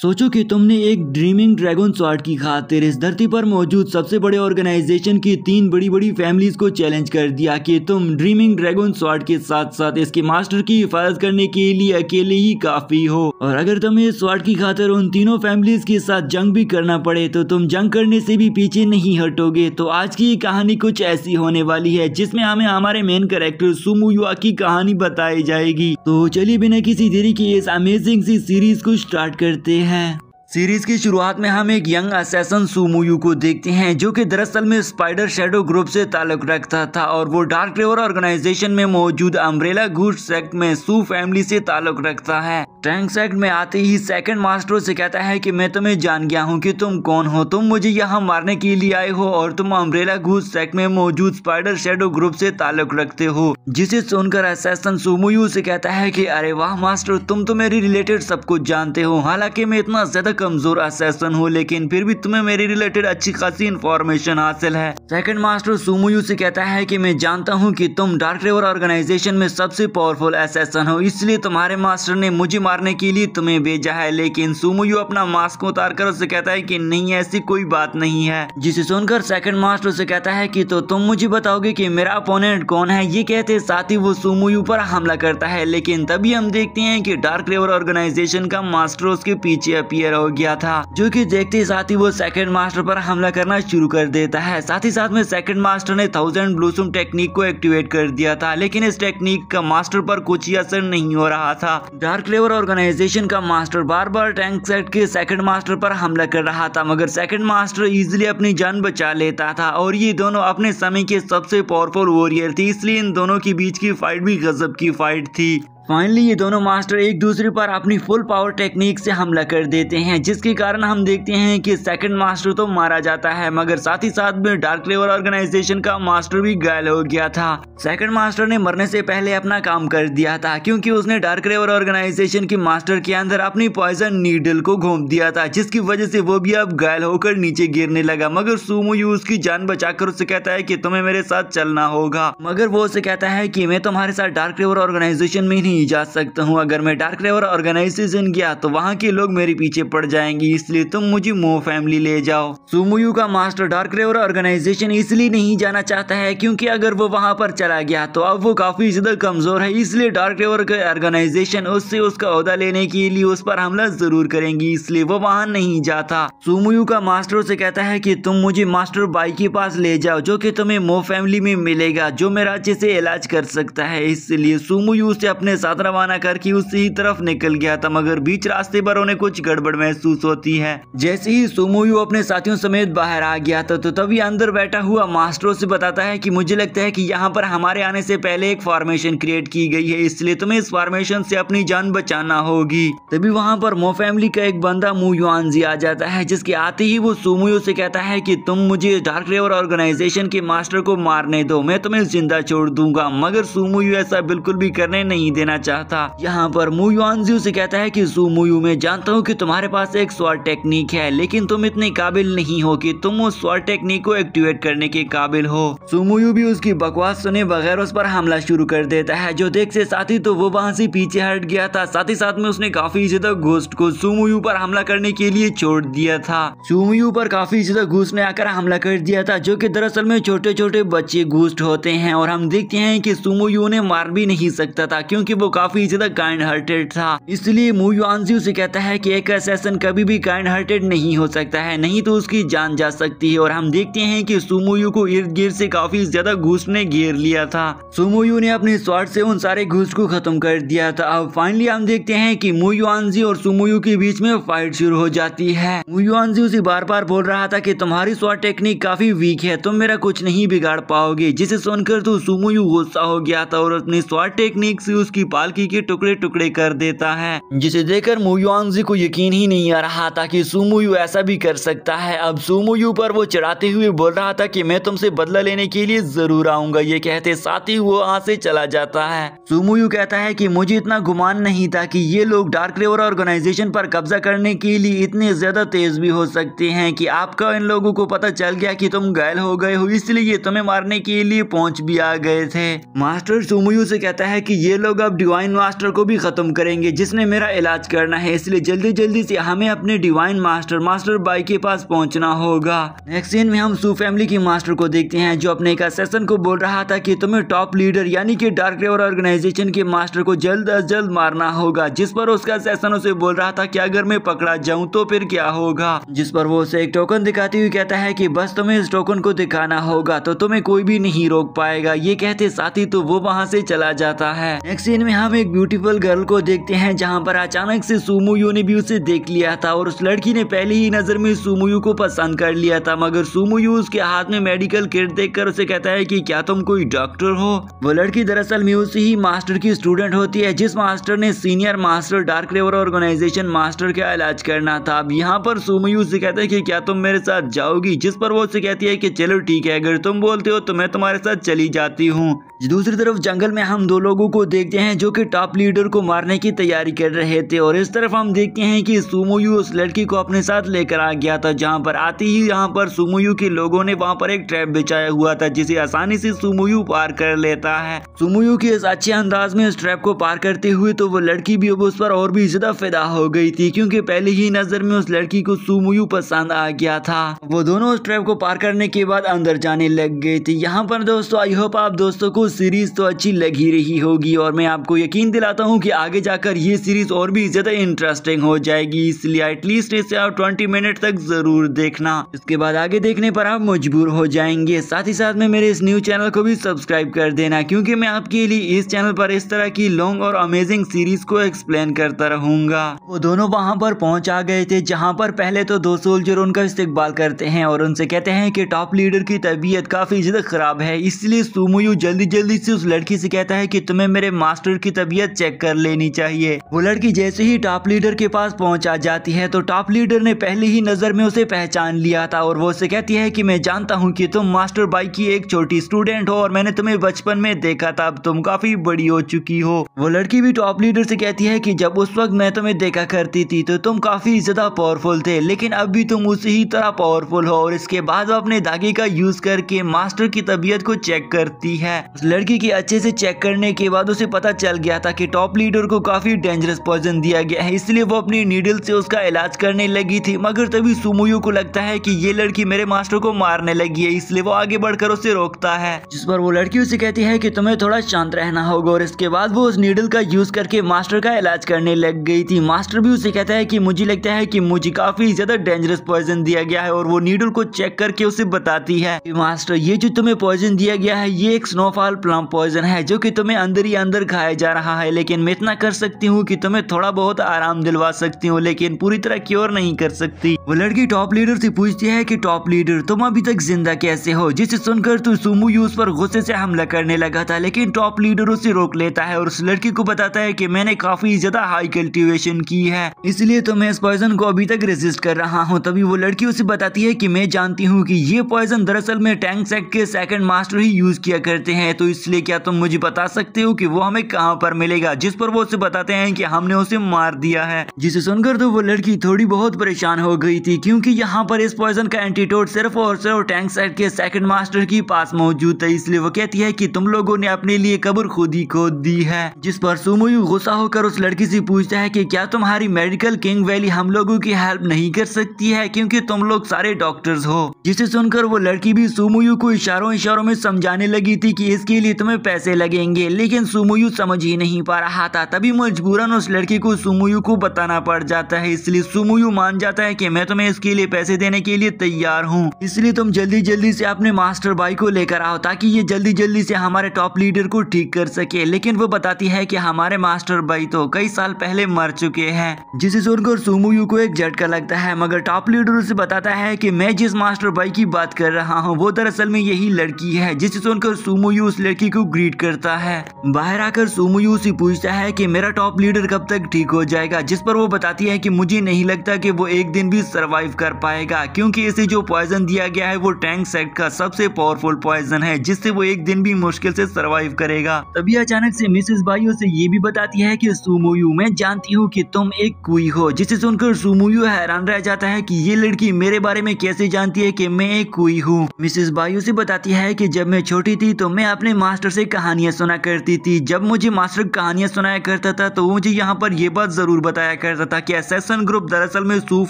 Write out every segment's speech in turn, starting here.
सोचो कि तुमने एक ड्रीमिंग ड्रैगन स्वाड की खातिर इस धरती पर मौजूद सबसे बड़े ऑर्गेनाइजेशन की तीन बड़ी बड़ी फैमिलीज को चैलेंज कर दिया कि तुम ड्रीमिंग ड्रैगन स्वाड के साथ साथ इसके मास्टर की हिफाजत करने के लिए अकेले ही काफी हो और अगर तुम्हें इस की खातिर उन तीनों फैमिलीज के साथ जंग भी करना पड़े तो तुम जंग करने से भी पीछे नहीं हटोगे तो आज की कहानी कुछ ऐसी होने वाली है जिसमे हमें हमारे मेन करेक्टर युवा की कहानी बताई जाएगी तो चलिए बिना किसी देरी के इस अमेजिंग सी सीरीज को स्टार्ट करते हैं हैं सीरीज की शुरुआत में हम एक यंग असैसन सुमुयू को देखते हैं जो कि दरअसल में स्पाइडर शेडो ग्रुप से ताल्लुक रखता था और वो डार्क ट्रेवर ऑर्गेनाइजेशन में मौजूद अम्ब्रेला घुस सेक्ट में सू फैमिली से ताल्लुक रखता है टैंक सेक्ट में आते ही सेकंड मास्टर से कहता है कि मैं तुम्हें जान गया हूँ कि तुम कौन हो तुम मुझे यहाँ मारने के लिए आए हो और तुम अम्ब्रेला घुस सेक्ट में मौजूद स्पाइडर शेडो ग्रुप से ताल्लुक रखते हो जिसे सुनकर असैसन सुमुयू से कहता है की अरे वाह मास्टर तुम तो मेरे रिलेटेड सब कुछ जानते हो हालांकि मैं इतना ज्यादा कमजोर असैसन हो लेकिन फिर भी तुम्हें मेरे रिलेटेड अच्छी खासी इन्फॉर्मेशन हासिल है सेकंड मास्टर सुमुयू से कहता है कि मैं जानता हूँ कि तुम डार्क रेवर ऑर्गेनाइजेशन में सबसे पावरफुल असैसन हो इसलिए तुम्हारे मास्टर ने मुझे मारने के लिए तुम्हें भेजा है लेकिन सुमुयू अपना मास्क उतार कर उसे कहता है की नहीं ऐसी कोई बात नहीं है जिसे सुनकर सेकंड मास्टर उसे कहता है की तो तुम मुझे बताओगे की मेरा अपोनेंट कौन है ये कहते साथ ही वो सुमुयू पर हमला करता है लेकिन तभी हम देखते हैं की डार्क रेवर ऑर्गेनाइजेशन का मास्टर उसके पीछे अपियर हो गया था जो कि देखते ही साथ ही वो सेकंड मास्टर पर हमला करना शुरू कर देता है साथ ही साथ में सेकंड मास्टर ने थाउजेंड ब्लूसूम टेक्निक को एक्टिवेट कर दिया था लेकिन इस टेक्निक का मास्टर पर कुछ ही असर नहीं हो रहा था डार्क लेवर ऑर्गेनाइजेशन का मास्टर बार बार टैंक सेट के सेकंड मास्टर पर हमला कर रहा था मगर सेकंड मास्टर इजिली अपनी जान बचा लेता था और ये दोनों अपने समय के सबसे पावरफुल वॉरियर थे इसलिए इन दोनों के बीच की फाइट भी गजब की फाइट थी फाइनली ये दोनों मास्टर एक दूसरे पर अपनी फुल पावर टेक्निक से हमला कर देते हैं जिसके कारण हम देखते हैं कि सेकंड मास्टर तो मारा जाता है मगर साथ ही साथ में डार्क लेवर ऑर्गेनाइजेशन का मास्टर भी घायल हो गया था सेकंड मास्टर ने मरने से पहले अपना काम कर दिया था क्योंकि उसने डार्क लेवर ऑर्गेनाइजेशन के मास्टर के अंदर अपनी पॉइजन नीडल को घूम दिया था जिसकी वजह से वो भी अब घायल होकर नीचे गिरने लगा मगर सुमो यू उसकी जान कर उससे कहता है की तुम्हें मेरे साथ चलना होगा मगर वो उसे कहता है की मैं तुम्हारे साथ डार्क लेवर ऑर्गेनाइजेशन में नहीं नहीं जा सकता हूँ अगर मैं डार्क रेवर ऑर्गेनाइजेशन गया तो वहाँ के लोग मेरे पीछे पड़ जाएंगे इसलिए तुम मुझे मोह फैमिली ले जाओ सुमुयू का मास्टर डार्क रेवर ऑर्गेनाइजेशन इसलिए नहीं जाना चाहता है क्योंकि अगर वो वहाँ पर चला गया तो अब वो काफी ज्यादा कमजोर है इसलिए डार्क रेवर का ऑर्गेनाइजेशन उससे उसका अहदा लेने के लिए उस पर हमला जरूर करेंगी इसलिए वो वहाँ नहीं जाता सुमुयू का मास्टर से कहता है की तुम मुझे मास्टर बाई के पास ले जाओ जो की तुम्हें मो फैमिली में मिलेगा जो मेरा अच्छे से इलाज कर सकता है इसलिए सुमुयू से अपने साथ साथ रवाना करके उसी तरफ निकल गया था मगर बीच रास्ते पर उन्हें कुछ गड़बड़ महसूस होती है जैसे ही सोमोयु अपने साथियों समेत बाहर आ गया था तो तभी अंदर बैठा हुआ मास्टरों से बताता है कि मुझे लगता है कि यहाँ पर हमारे आने से पहले एक फॉर्मेशन क्रिएट की गई है इसलिए तुम्हें इस फॉर्मेशन से अपनी जान बचाना होगी तभी वहाँ पर मो फैमिली का एक बंदा मुआनजी आ जाता है जिसके आते ही वो सोमोयु से कहता है की तुम मुझे डार्क रेवर ऑर्गेनाइजेशन के मास्टर को मारने दो मैं तुम्हें जिंदा छोड़ दूंगा मगर सोमोयु ऐसा बिल्कुल भी करने नहीं देना देना चाहता यहाँ पर मुआनजू से कहता है कि जू मुयू मैं जानता हूँ कि तुम्हारे पास एक स्वर टेक्निक है लेकिन तुम इतने काबिल नहीं हो कि तुम उस स्वर टेक्निक को एक्टिवेट करने के काबिल हो सुमुयू भी उसकी बकवास सुने बगैर उस पर हमला शुरू कर देता है जो देख से साथी तो वो वहाँ से पीछे हट गया था साथ ही साथ में उसने काफी ज्यादा घोस्ट को सुमुयू पर हमला करने के लिए छोड़ दिया था सुमुयू पर काफी ज्यादा घूस ने आकर हमला कर दिया था जो की दरअसल में छोटे छोटे बच्चे घूस्ट होते हैं और हम देखते हैं की सुमुयू ने मार भी नहीं सकता था क्योंकि वो काफी ज्यादा काइंड हार्टेड था इसलिए मुआनजी उसे कहता है कि एक असैसन कभी भी काइंड हार्टेड नहीं हो सकता है नहीं तो उसकी जान जा सकती है और हम देखते हैं कि सुमोयू को इर्द गिर्द से काफी ज्यादा घूस ने घेर लिया था सुमोयू ने अपने स्वार्थ से उन सारे घूस को खत्म कर दिया था अब फाइनली हम देखते हैं कि मुआनजी और सुमोयू के बीच में फाइट शुरू हो जाती है मुयुआनजी उसे बार बार बोल रहा था कि तुम्हारी स्वाट टेक्निक काफी वीक है तुम मेरा कुछ नहीं बिगाड़ पाओगे जिसे सुनकर तो सुमोयू गुस्सा हो गया था और अपनी स्वाट टेक्निक से उसकी पालकी के टुकड़े टुकड़े कर देता है जिसे देखकर मुयुआंगजी को यकीन ही नहीं आ रहा था कि सुमुयु ऐसा भी कर सकता है अब सुमुयू पर वो चढ़ाते हुए बोल रहा था कि मैं तुमसे बदला लेने के लिए जरूर आऊंगा ये कहते साथ ही वो वहां से चला जाता है सुमुयू कहता है की मुझे इतना गुमान नहीं था की ये लोग डार्क लेवर ऑर्गेनाइजेशन पर कब्जा करने के लिए इतने ज्यादा तेज भी हो सकते हैं की आपका इन लोगों को पता चल गया की तुम घायल हो गए हो इसलिए तुम्हें मारने के लिए पहुँच भी आ गए थे मास्टर सुमुयू से कहता है कि ये लोग अब डिवाइन मास्टर को भी ख़त्म करेंगे जिसने मेरा इलाज करना है इसलिए जल्दी जल्दी से हमें अपने डिवाइन मास्टर मास्टर बाई के पास पहुंचना होगा नेक्स्ट सीन में हम सू फैमिली के मास्टर को देखते हैं जो अपने एक असेसन को बोल रहा था कि तुम्हें टॉप लीडर यानी कि डार्क रेवर ऑर्गेनाइजेशन के मास्टर को जल्द अज जल्द मारना होगा जिस पर उसका असेसन उसे बोल रहा था कि अगर मैं पकड़ा जाऊँ तो फिर क्या होगा जिस पर वो उसे एक टोकन दिखाती हुई कहता है की बस तुम्हें इस टोकन को दिखाना होगा तो तुम्हें कोई भी नहीं रोक पाएगा ये कहते साथ ही तो वो वहाँ से चला जाता है नेक्स्ट सीन में हम एक ब्यूटीफुल गर्ल को देखते हैं जहां पर अचानक से सुमुयू ने भी उसे देख लिया था और उस लड़की ने पहले ही नज़र में सुमुयू को पसंद कर लिया था मगर सुमुयू उसके हाथ में मेडिकल किट देखकर उसे कहता है कि क्या तुम कोई डॉक्टर हो वो लड़की दरअसल म्यूज ही मास्टर की स्टूडेंट होती है जिस मास्टर ने senior master dark river organization master का इलाज करना था अब यहाँ पर सुमयू से कहता है कि क्या तुम मेरे साथ जाओगी जिस पर वो उसे कहती है की चलो ठीक है अगर तुम बोलते हो तो मैं तुम्हारे साथ चली जाती हूँ दूसरी तरफ जंगल में हम दो लोगों को देखते हैं जो कि टॉप लीडर को मारने की तैयारी कर रहे थे और इस तरफ हम देखते हैं कि सुमोयू उस लड़की को अपने साथ लेकर आ गया था जहाँ पर आते ही यहाँ पर सुमोयू के लोगों ने वहाँ पर एक ट्रैप बिछाया हुआ था जिसे आसानी से सुमोयू पार कर लेता है सुमोयू के इस अच्छे अंदाज में इस ट्रैप को पार करते हुए तो वो लड़की भी अब उस पर और भी ज्यादा फैदा हो गई थी क्योंकि पहले ही नजर में उस लड़की को सुमोयू पसंद आ गया था वो दोनों उस ट्रैप को पार करने के बाद अंदर जाने लग गए थे यहाँ पर दोस्तों आई होप आप दोस्तों को सीरीज तो अच्छी लगी रही होगी और मैं आप आपको यकीन दिलाता हूँ कि आगे जाकर ये सीरीज़ और भी ज़्यादा इंटरेस्टिंग हो जाएगी इसलिए एटलीस्ट इसे आप ट्वेंटी मिनट तक ज़रूर देखना इसके बाद आगे देखने पर आप मजबूर हो जाएंगे साथ ही साथ में मेरे इस न्यू चैनल को भी सब्सक्राइब कर देना क्योंकि मैं आपके लिए इस चैनल पर इस तरह की लॉन्ग और अमेजिंग सीरीज़ को एक्सप्लेन करता रहूंगा वो दोनों वहाँ पर पहुँच आ गए थे जहाँ पर पहले तो दो सोल्जर उनका इस्तेकबाल करते हैं और उनसे कहते हैं कि टॉप लीडर की तबीयत काफ़ी ज़्यादा ख़राब है इसलिए सुमयू जल्दी जल्दी से उस लड़की से कहता है की तुम्हें मेरे मास्टर की तबीयत चेक कर लेनी चाहिए वो लड़की जैसे ही टॉप लीडर के पास पहुंचा जाती है तो टॉप लीडर ने पहले ही नजर में उसे पहचान लिया था और वो उसे कहती है कि मैं जानता हूँ कि तुम मास्टर बाई की एक छोटी स्टूडेंट हो और मैंने तुम्हें बचपन में देखा था अब तुम काफी बड़ी हो चुकी हो वो लड़की भी टॉप लीडर से कहती है की जब उस वक्त मैं तुम्हें देखा करती थी तो तुम काफी ज्यादा पावरफुल थे लेकिन अब भी तुम उसी ही तरह पावरफुल हो और इसके बाद वो अपने धागे का यूज करके मास्टर की तबीयत को चेक करती है उस लड़की की अच्छे से चेक करने के बाद उसे पता चल गया था कि टॉप लीडर को काफी डेंजरस पॉइजन दिया गया है इसलिए वो अपनी नीडल से उसका इलाज करने लगी थी मगर तभी सुमोयो को लगता है कि ये लड़की मेरे मास्टर को मारने लगी है इसलिए वो आगे बढ़कर उसे रोकता है जिस पर वो लड़की उसे कहती है कि तुम्हें थोड़ा शांत रहना होगा और इसके बाद वो उस नीडल का यूज करके मास्टर का इलाज करने लग गई थी मास्टर भी उसे कहता है की मुझे लगता है की मुझे काफी ज्यादा डेंजरस पॉइजन दिया गया है और वो नीडल को चेक करके उसे बताती है मास्टर ये जो तुम्हें पॉइजन दिया गया है ये एक स्नोफॉल प्लम पॉइजन है जो की तुम्हें अंदर ही अंदर खाया बताया जा रहा है लेकिन मैं इतना कर सकती हूँ कि तुम्हें थोड़ा बहुत आराम दिलवा सकती हूँ लेकिन पूरी तरह क्योर नहीं कर सकती वो लड़की टॉप लीडर से पूछती है कि टॉप लीडर तुम अभी तक जिंदा कैसे हो जिसे सुनकर तू तो सुमु यूस पर गुस्से से हमला करने लगा था लेकिन टॉप लीडर उसे रोक लेता है और उस लड़की को बताता है की मैंने काफी ज्यादा हाई कल्टिवेशन की है इसलिए तो मैं इस पॉइजन को अभी तक रेजिस्ट कर रहा हूँ तभी वो लड़की उसे बताती है की मैं जानती हूँ की ये पॉइजन दरअसल में टैंक सेक के सेकंड मास्टर ही यूज किया करते हैं तो इसलिए क्या तुम मुझे बता सकते हो कि वो हमें कहाँ पर मिलेगा जिस पर वो उसे बताते हैं कि हमने उसे मार दिया है जिसे सुनकर तो वो लड़की थोड़ी बहुत परेशान हो गई थी क्योंकि यहाँ पर इस पॉइजन का एंटीटोड सिर्फ और सिर्फ टैंक साइड के सेकंड मास्टर के पास मौजूद है इसलिए वो कहती है की तुम लोगो ने अपने लिए कब्र खुद ही खोद दी है जिस पर सुमोयू गुस्सा होकर उस लड़की से पूछता है की क्या तुम्हारी मेडिकल किंग वैली हम लोगो की हेल्प नहीं कर सकती है क्यूँकी तुम लोग सारे डॉक्टर्स हो जिसे सुनकर वो लड़की भी सुमोयू को इशारों इशारों में समझाने लगी थी कि इसके लिए तुम्हें पैसे लगेंगे लेकिन सुमोयू समझ ही नहीं पा रहा था तभी मजबूरन उस लड़की को सुमुयू को बताना पड़ जाता है इसलिए सुमुयू मान जाता है कि मैं तुम्हें इसके लिए पैसे देने के लिए तैयार हूँ इसलिए तुम जल्दी जल्दी से अपने मास्टर बाई को लेकर आओ ताकि ये जल्दी जल्दी से हमारे टॉप लीडर को ठीक कर सके लेकिन वो बताती है की हमारे मास्टर बाई तो कई साल पहले मर चुके हैं जिसे सुनकर सुमुयू को एक झटका लगता है मगर टॉप लीडर उसे बताता है की मैं जिस मास्टर बाई की बात कर रहा हूँ वो दरअसल में यही लड़की है जिसे सुनकर सुमुयू उस लड़की को ग्रीट करता है बाहर आकर सुमयू से पूछता है कि मेरा टॉप लीडर कब तक ठीक हो जाएगा जिस पर वो बताती है कि मुझे नहीं लगता कि वो एक दिन भी सरवाइव कर पाएगा क्योंकि इसे जो पॉइजन दिया गया है वो टैंक सेट का सबसे पावरफुल पॉइजन है जिससे वो एक दिन भी मुश्किल से सरवाइव करेगा तभी अचानक से मिसेस बाइयो से ये भी बताती है की सुमोयू मैं जानती हूँ की तुम एक कुई हो जिसे सुनकर सुमोयू हैरान रह जाता है की ये लड़की मेरे बारे में कैसे जानती है की मैं एक कुई हूँ मिसेस बाइयो से बताती है की जब मैं छोटी थी तो मैं अपने मास्टर से कहानियां सुना करती थी जब मुझे मुझे मास्टर कहानियाँ सुनाया करता था तो वो मुझे यहाँ पर ये बात ज़रूर बताया करता था कि एसेसन ग्रुप दरअसल में सू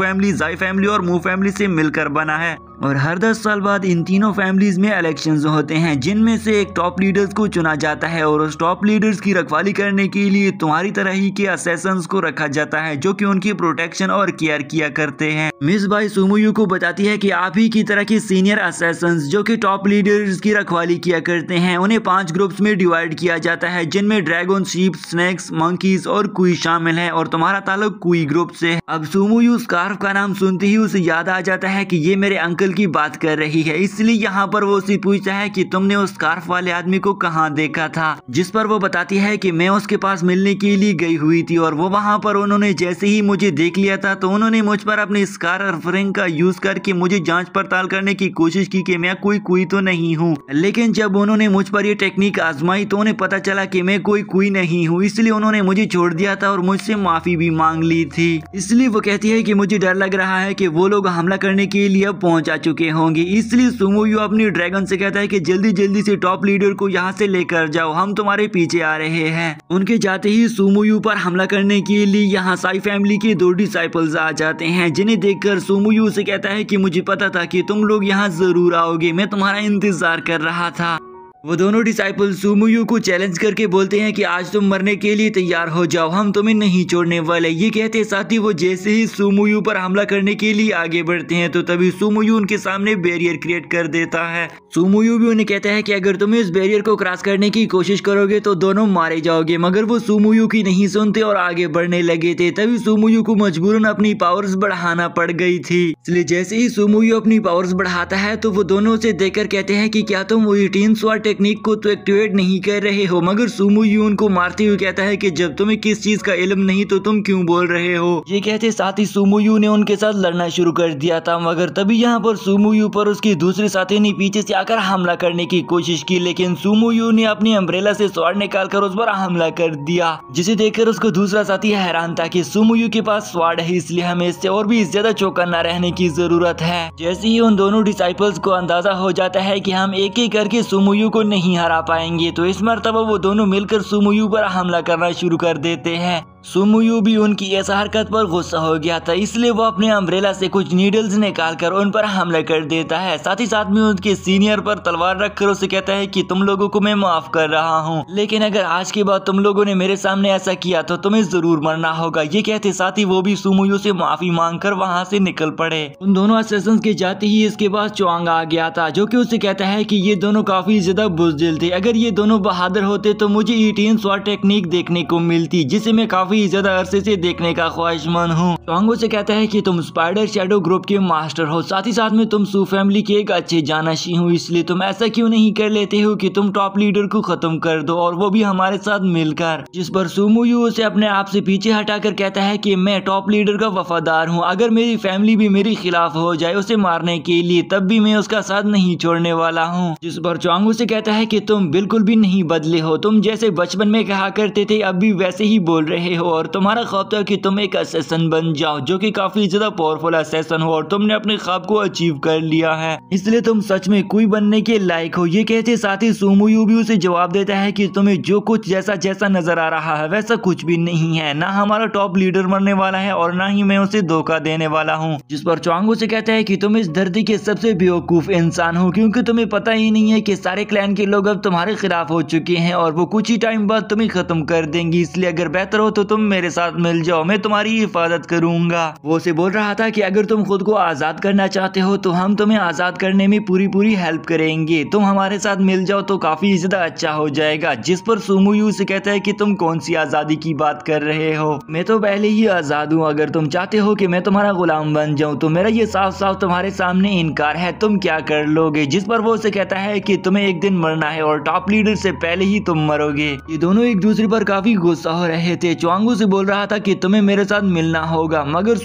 फैमिली जाई फैमिली और मू फैमिली से मिलकर बना है और हर दस साल बाद इन तीनों फैमिलीज में इलेक्शंस होते हैं जिनमें से एक टॉप लीडर्स को चुना जाता है और उस टॉप लीडर्स की रखवाली करने के लिए तुम्हारी तरह ही के असेसन को रखा जाता है जो कि उनकी प्रोटेक्शन और केयर किया करते हैं मिस बाई सुमुयू को बताती है कि आप ही की तरह के सीनियर असेसन जो कि टॉप लीडर्स की रखवाली किया करते हैं उन्हें पांच ग्रुप्स में डिवाइड किया जाता है जिनमें ड्रैगन शीप स्नैक्स मंकीज और कुई शामिल है और तुम्हारा ताल्लुक कुई ग्रुप से है अब सुमो यू स्कार्फ का नाम सुनते ही उसे याद आ जाता है कि ये मेरे अंकल की बात कर रही है इसलिए यहाँ पर वो उसे पूछता है कि तुमने उस स्कार्फ वाले आदमी को कहाँ देखा था जिस पर वो बताती है कि मैं उसके पास मिलने के लिए गई हुई थी और वो वहाँ पर उन्होंने जैसे ही मुझे देख लिया था तो उन्होंने मुझ पर अपने स्कार्फ रिंग का यूज करके मुझे जाँच पड़ताल करने की कोशिश की मैं कोई कोई तो नहीं हूँ लेकिन जब उन्होंने मुझ पर ये टेक्निक आजमाई तो उन्हें पता चला की मैं कोई कोई कोई नहीं हूँ इसलिए उन्होंने मुझे छोड़ दिया था और मुझसे माफी भी मांग ली थी इसलिए वो कहती है कि मुझे डर लग रहा है कि वो लोग हमला करने के लिए अब पहुंचा चुके होंगे इसलिए सुमोयू अपनी ड्रैगन से कहता है कि जल्दी जल्दी से टॉप लीडर को यहाँ से लेकर जाओ हम तुम्हारे पीछे आ रहे हैं उनके जाते ही सुमोयू पर हमला करने के लिए यहाँ साई फैमिली के दो डिसाइपल्स आ जाते हैं जिन्हें देखकर सुमोयू से कहता है कि मुझे पता था कि तुम लोग यहाँ जरूर आओगे मैं तुम्हारा इंतजार कर रहा था वो दोनों डिसाइपल सुमुयू को चैलेंज करके बोलते हैं कि आज तुम मरने के लिए तैयार हो जाओ हम तुम्हें नहीं छोड़ने वाले ये कहते साथ ही वो जैसे ही सुमुयू पर हमला करने के लिए आगे बढ़ते हैं तो तभी सुमुयू उनके सामने बैरियर क्रिएट कर देता है सुमुयू भी उन्हें कहता है कि अगर तुम इस बैरियर को क्रॉस करने की कोशिश करोगे तो दोनों मारे जाओगे मगर वो सुमुयू की नहीं सुनते और आगे बढ़ने लगे थे तभी सुमुयू को मजबूरन अपनी पावर्स बढ़ाना पड़ गई थी इसलिए जैसे ही सुमुयू अपनी पावर्स बढ़ाता है तो वो दोनों उसे देखकर कहते हैं कि क्या तुम वो टीम स्वाट टेक्निक को तो एक्टिवेट नहीं कर रहे हो मगर सुमो यू उनको मारते हुए कहता है कि जब तुम्हें किस चीज का इलम नहीं तो तुम क्यों बोल रहे हो ये कहते साथ ही यू ने उनके साथ लड़ना शुरू कर दिया था मगर तभी यहाँ पर यू पर उसकी दूसरे साथी ने पीछे से आकर हमला करने की कोशिश की लेकिन यू ने अपनी अम्ब्रेला से स्वाड निकाल कर उस पर हमला कर दिया जिसे देखकर उसको दूसरा साथी हैरान था सुमु यू के पास स्वाड है इसलिए हमें इससे और भी ज्यादा चौकन्ना रहने की जरूरत है जैसे ही उन दोनों डिसाइपल्स को अंदाजा हो जाता है की हम एक एक करके सुमुयू को नहीं हरा पाएंगे तो इस मरतबा वो दोनों मिलकर सुमयू पर हमला करना शुरू कर देते हैं सुमुयू भी उनकी इस हरकत पर गुस्सा हो गया था इसलिए वो अपने अम्ब्रेला से कुछ नीडल्स निकालकर उन पर हमला कर देता है साथ ही साथ में उनके सीनियर पर तलवार रखकर उसे कहता है कि तुम लोगों को मैं माफ कर रहा हूँ लेकिन अगर आज के बाद तुम लोगों ने मेरे सामने ऐसा किया तो तुम्हें जरूर मरना होगा ये कहते साथ ही वो भी सुमुयू से माफी मांग कर वहाँ से निकल पड़े उन दोनों असेसन के जाते ही इसके पास चौंग आ गया था जो की उसे कहता है की ये दोनों काफी ज्यादा बुजदिल थे अगर ये दोनों बहादुर होते तो मुझे टेक्निक e देखने को मिलती जिसे मैं काफी काफी ज्यादा अरसे से देखने का ख्वाहिशमंद हूँ टोंगो से कहता है कि तुम स्पाइडर शेडो ग्रुप के मास्टर हो साथ ही साथ में तुम सू फैमिली के एक अच्छे जानाशी हो इसलिए तुम ऐसा क्यों नहीं कर लेते हो कि तुम टॉप लीडर को खत्म कर दो और वो भी हमारे साथ मिलकर जिस पर सुमुयू उसे अपने आप से पीछे हटाकर कहता है कि मैं टॉप लीडर का वफादार हूँ अगर मेरी फैमिली भी मेरे खिलाफ हो जाए उसे मारने के लिए तब भी मैं उसका साथ नहीं छोड़ने वाला हूँ जिस पर चौंगू से कहता है की तुम बिल्कुल भी नहीं बदले हो तुम जैसे बचपन में कहा करते थे अब भी वैसे ही बोल रहे हो हो और तुम्हारा ख्वाब था कि तुम एक असेसन बन जाओ जो कि काफी ज्यादा पावरफुल असेसन हो और तुमने अपने ख्वाब को अचीव कर लिया है इसलिए तुम सच में कोई बनने के लायक हो ये कहते साथ ही सोमोयू भी उसे जवाब देता है की तुम्हें जो कुछ जैसा जैसा नजर आ रहा है वैसा कुछ भी नहीं है ना हमारा टॉप लीडर मरने वाला है और ना ही मैं उसे धोखा देने वाला हूँ जिस पर चौंग उसे कहता है की तुम इस धरती के सबसे बेवकूफ इंसान हो क्यूँकी तुम्हें पता ही नहीं है की सारे क्लैन के लोग अब तुम्हारे खिलाफ हो चुके हैं और वो कुछ ही टाइम बाद तुम्हें खत्म कर देंगी इसलिए अगर बेहतर हो तो तुम मेरे साथ मिल जाओ मैं तुम्हारी हिफाजत करूंगा वो उसे बोल रहा था कि अगर तुम खुद को आज़ाद करना चाहते हो तो हम तुम्हें आज़ाद करने में पूरी पूरी हेल्प करेंगे तुम हमारे साथ मिल जाओ तो काफ़ी ज़्यादा अच्छा हो जाएगा जिस पर सोमू यू से कहता है की तुम कौन सी आज़ादी की बात कर रहे हो मैं तो पहले ही आज़ाद हूँ अगर तुम चाहते हो की मैं तुम्हारा गुलाम बन जाऊँ तो मेरा ये साफ साफ तुम्हारे सामने इनकार है तुम क्या कर लोगे जिस पर वो उसे कहता है की तुम्हें एक दिन मरना है और टॉप लीडर से पहले ही तुम मरोगे ये दोनों एक दूसरे पर काफ़ी गुस्सा हो रहे थे चौहान वांगू से बोल रहा था कि तुम्हें मेरे साथ मिलना होगा मगर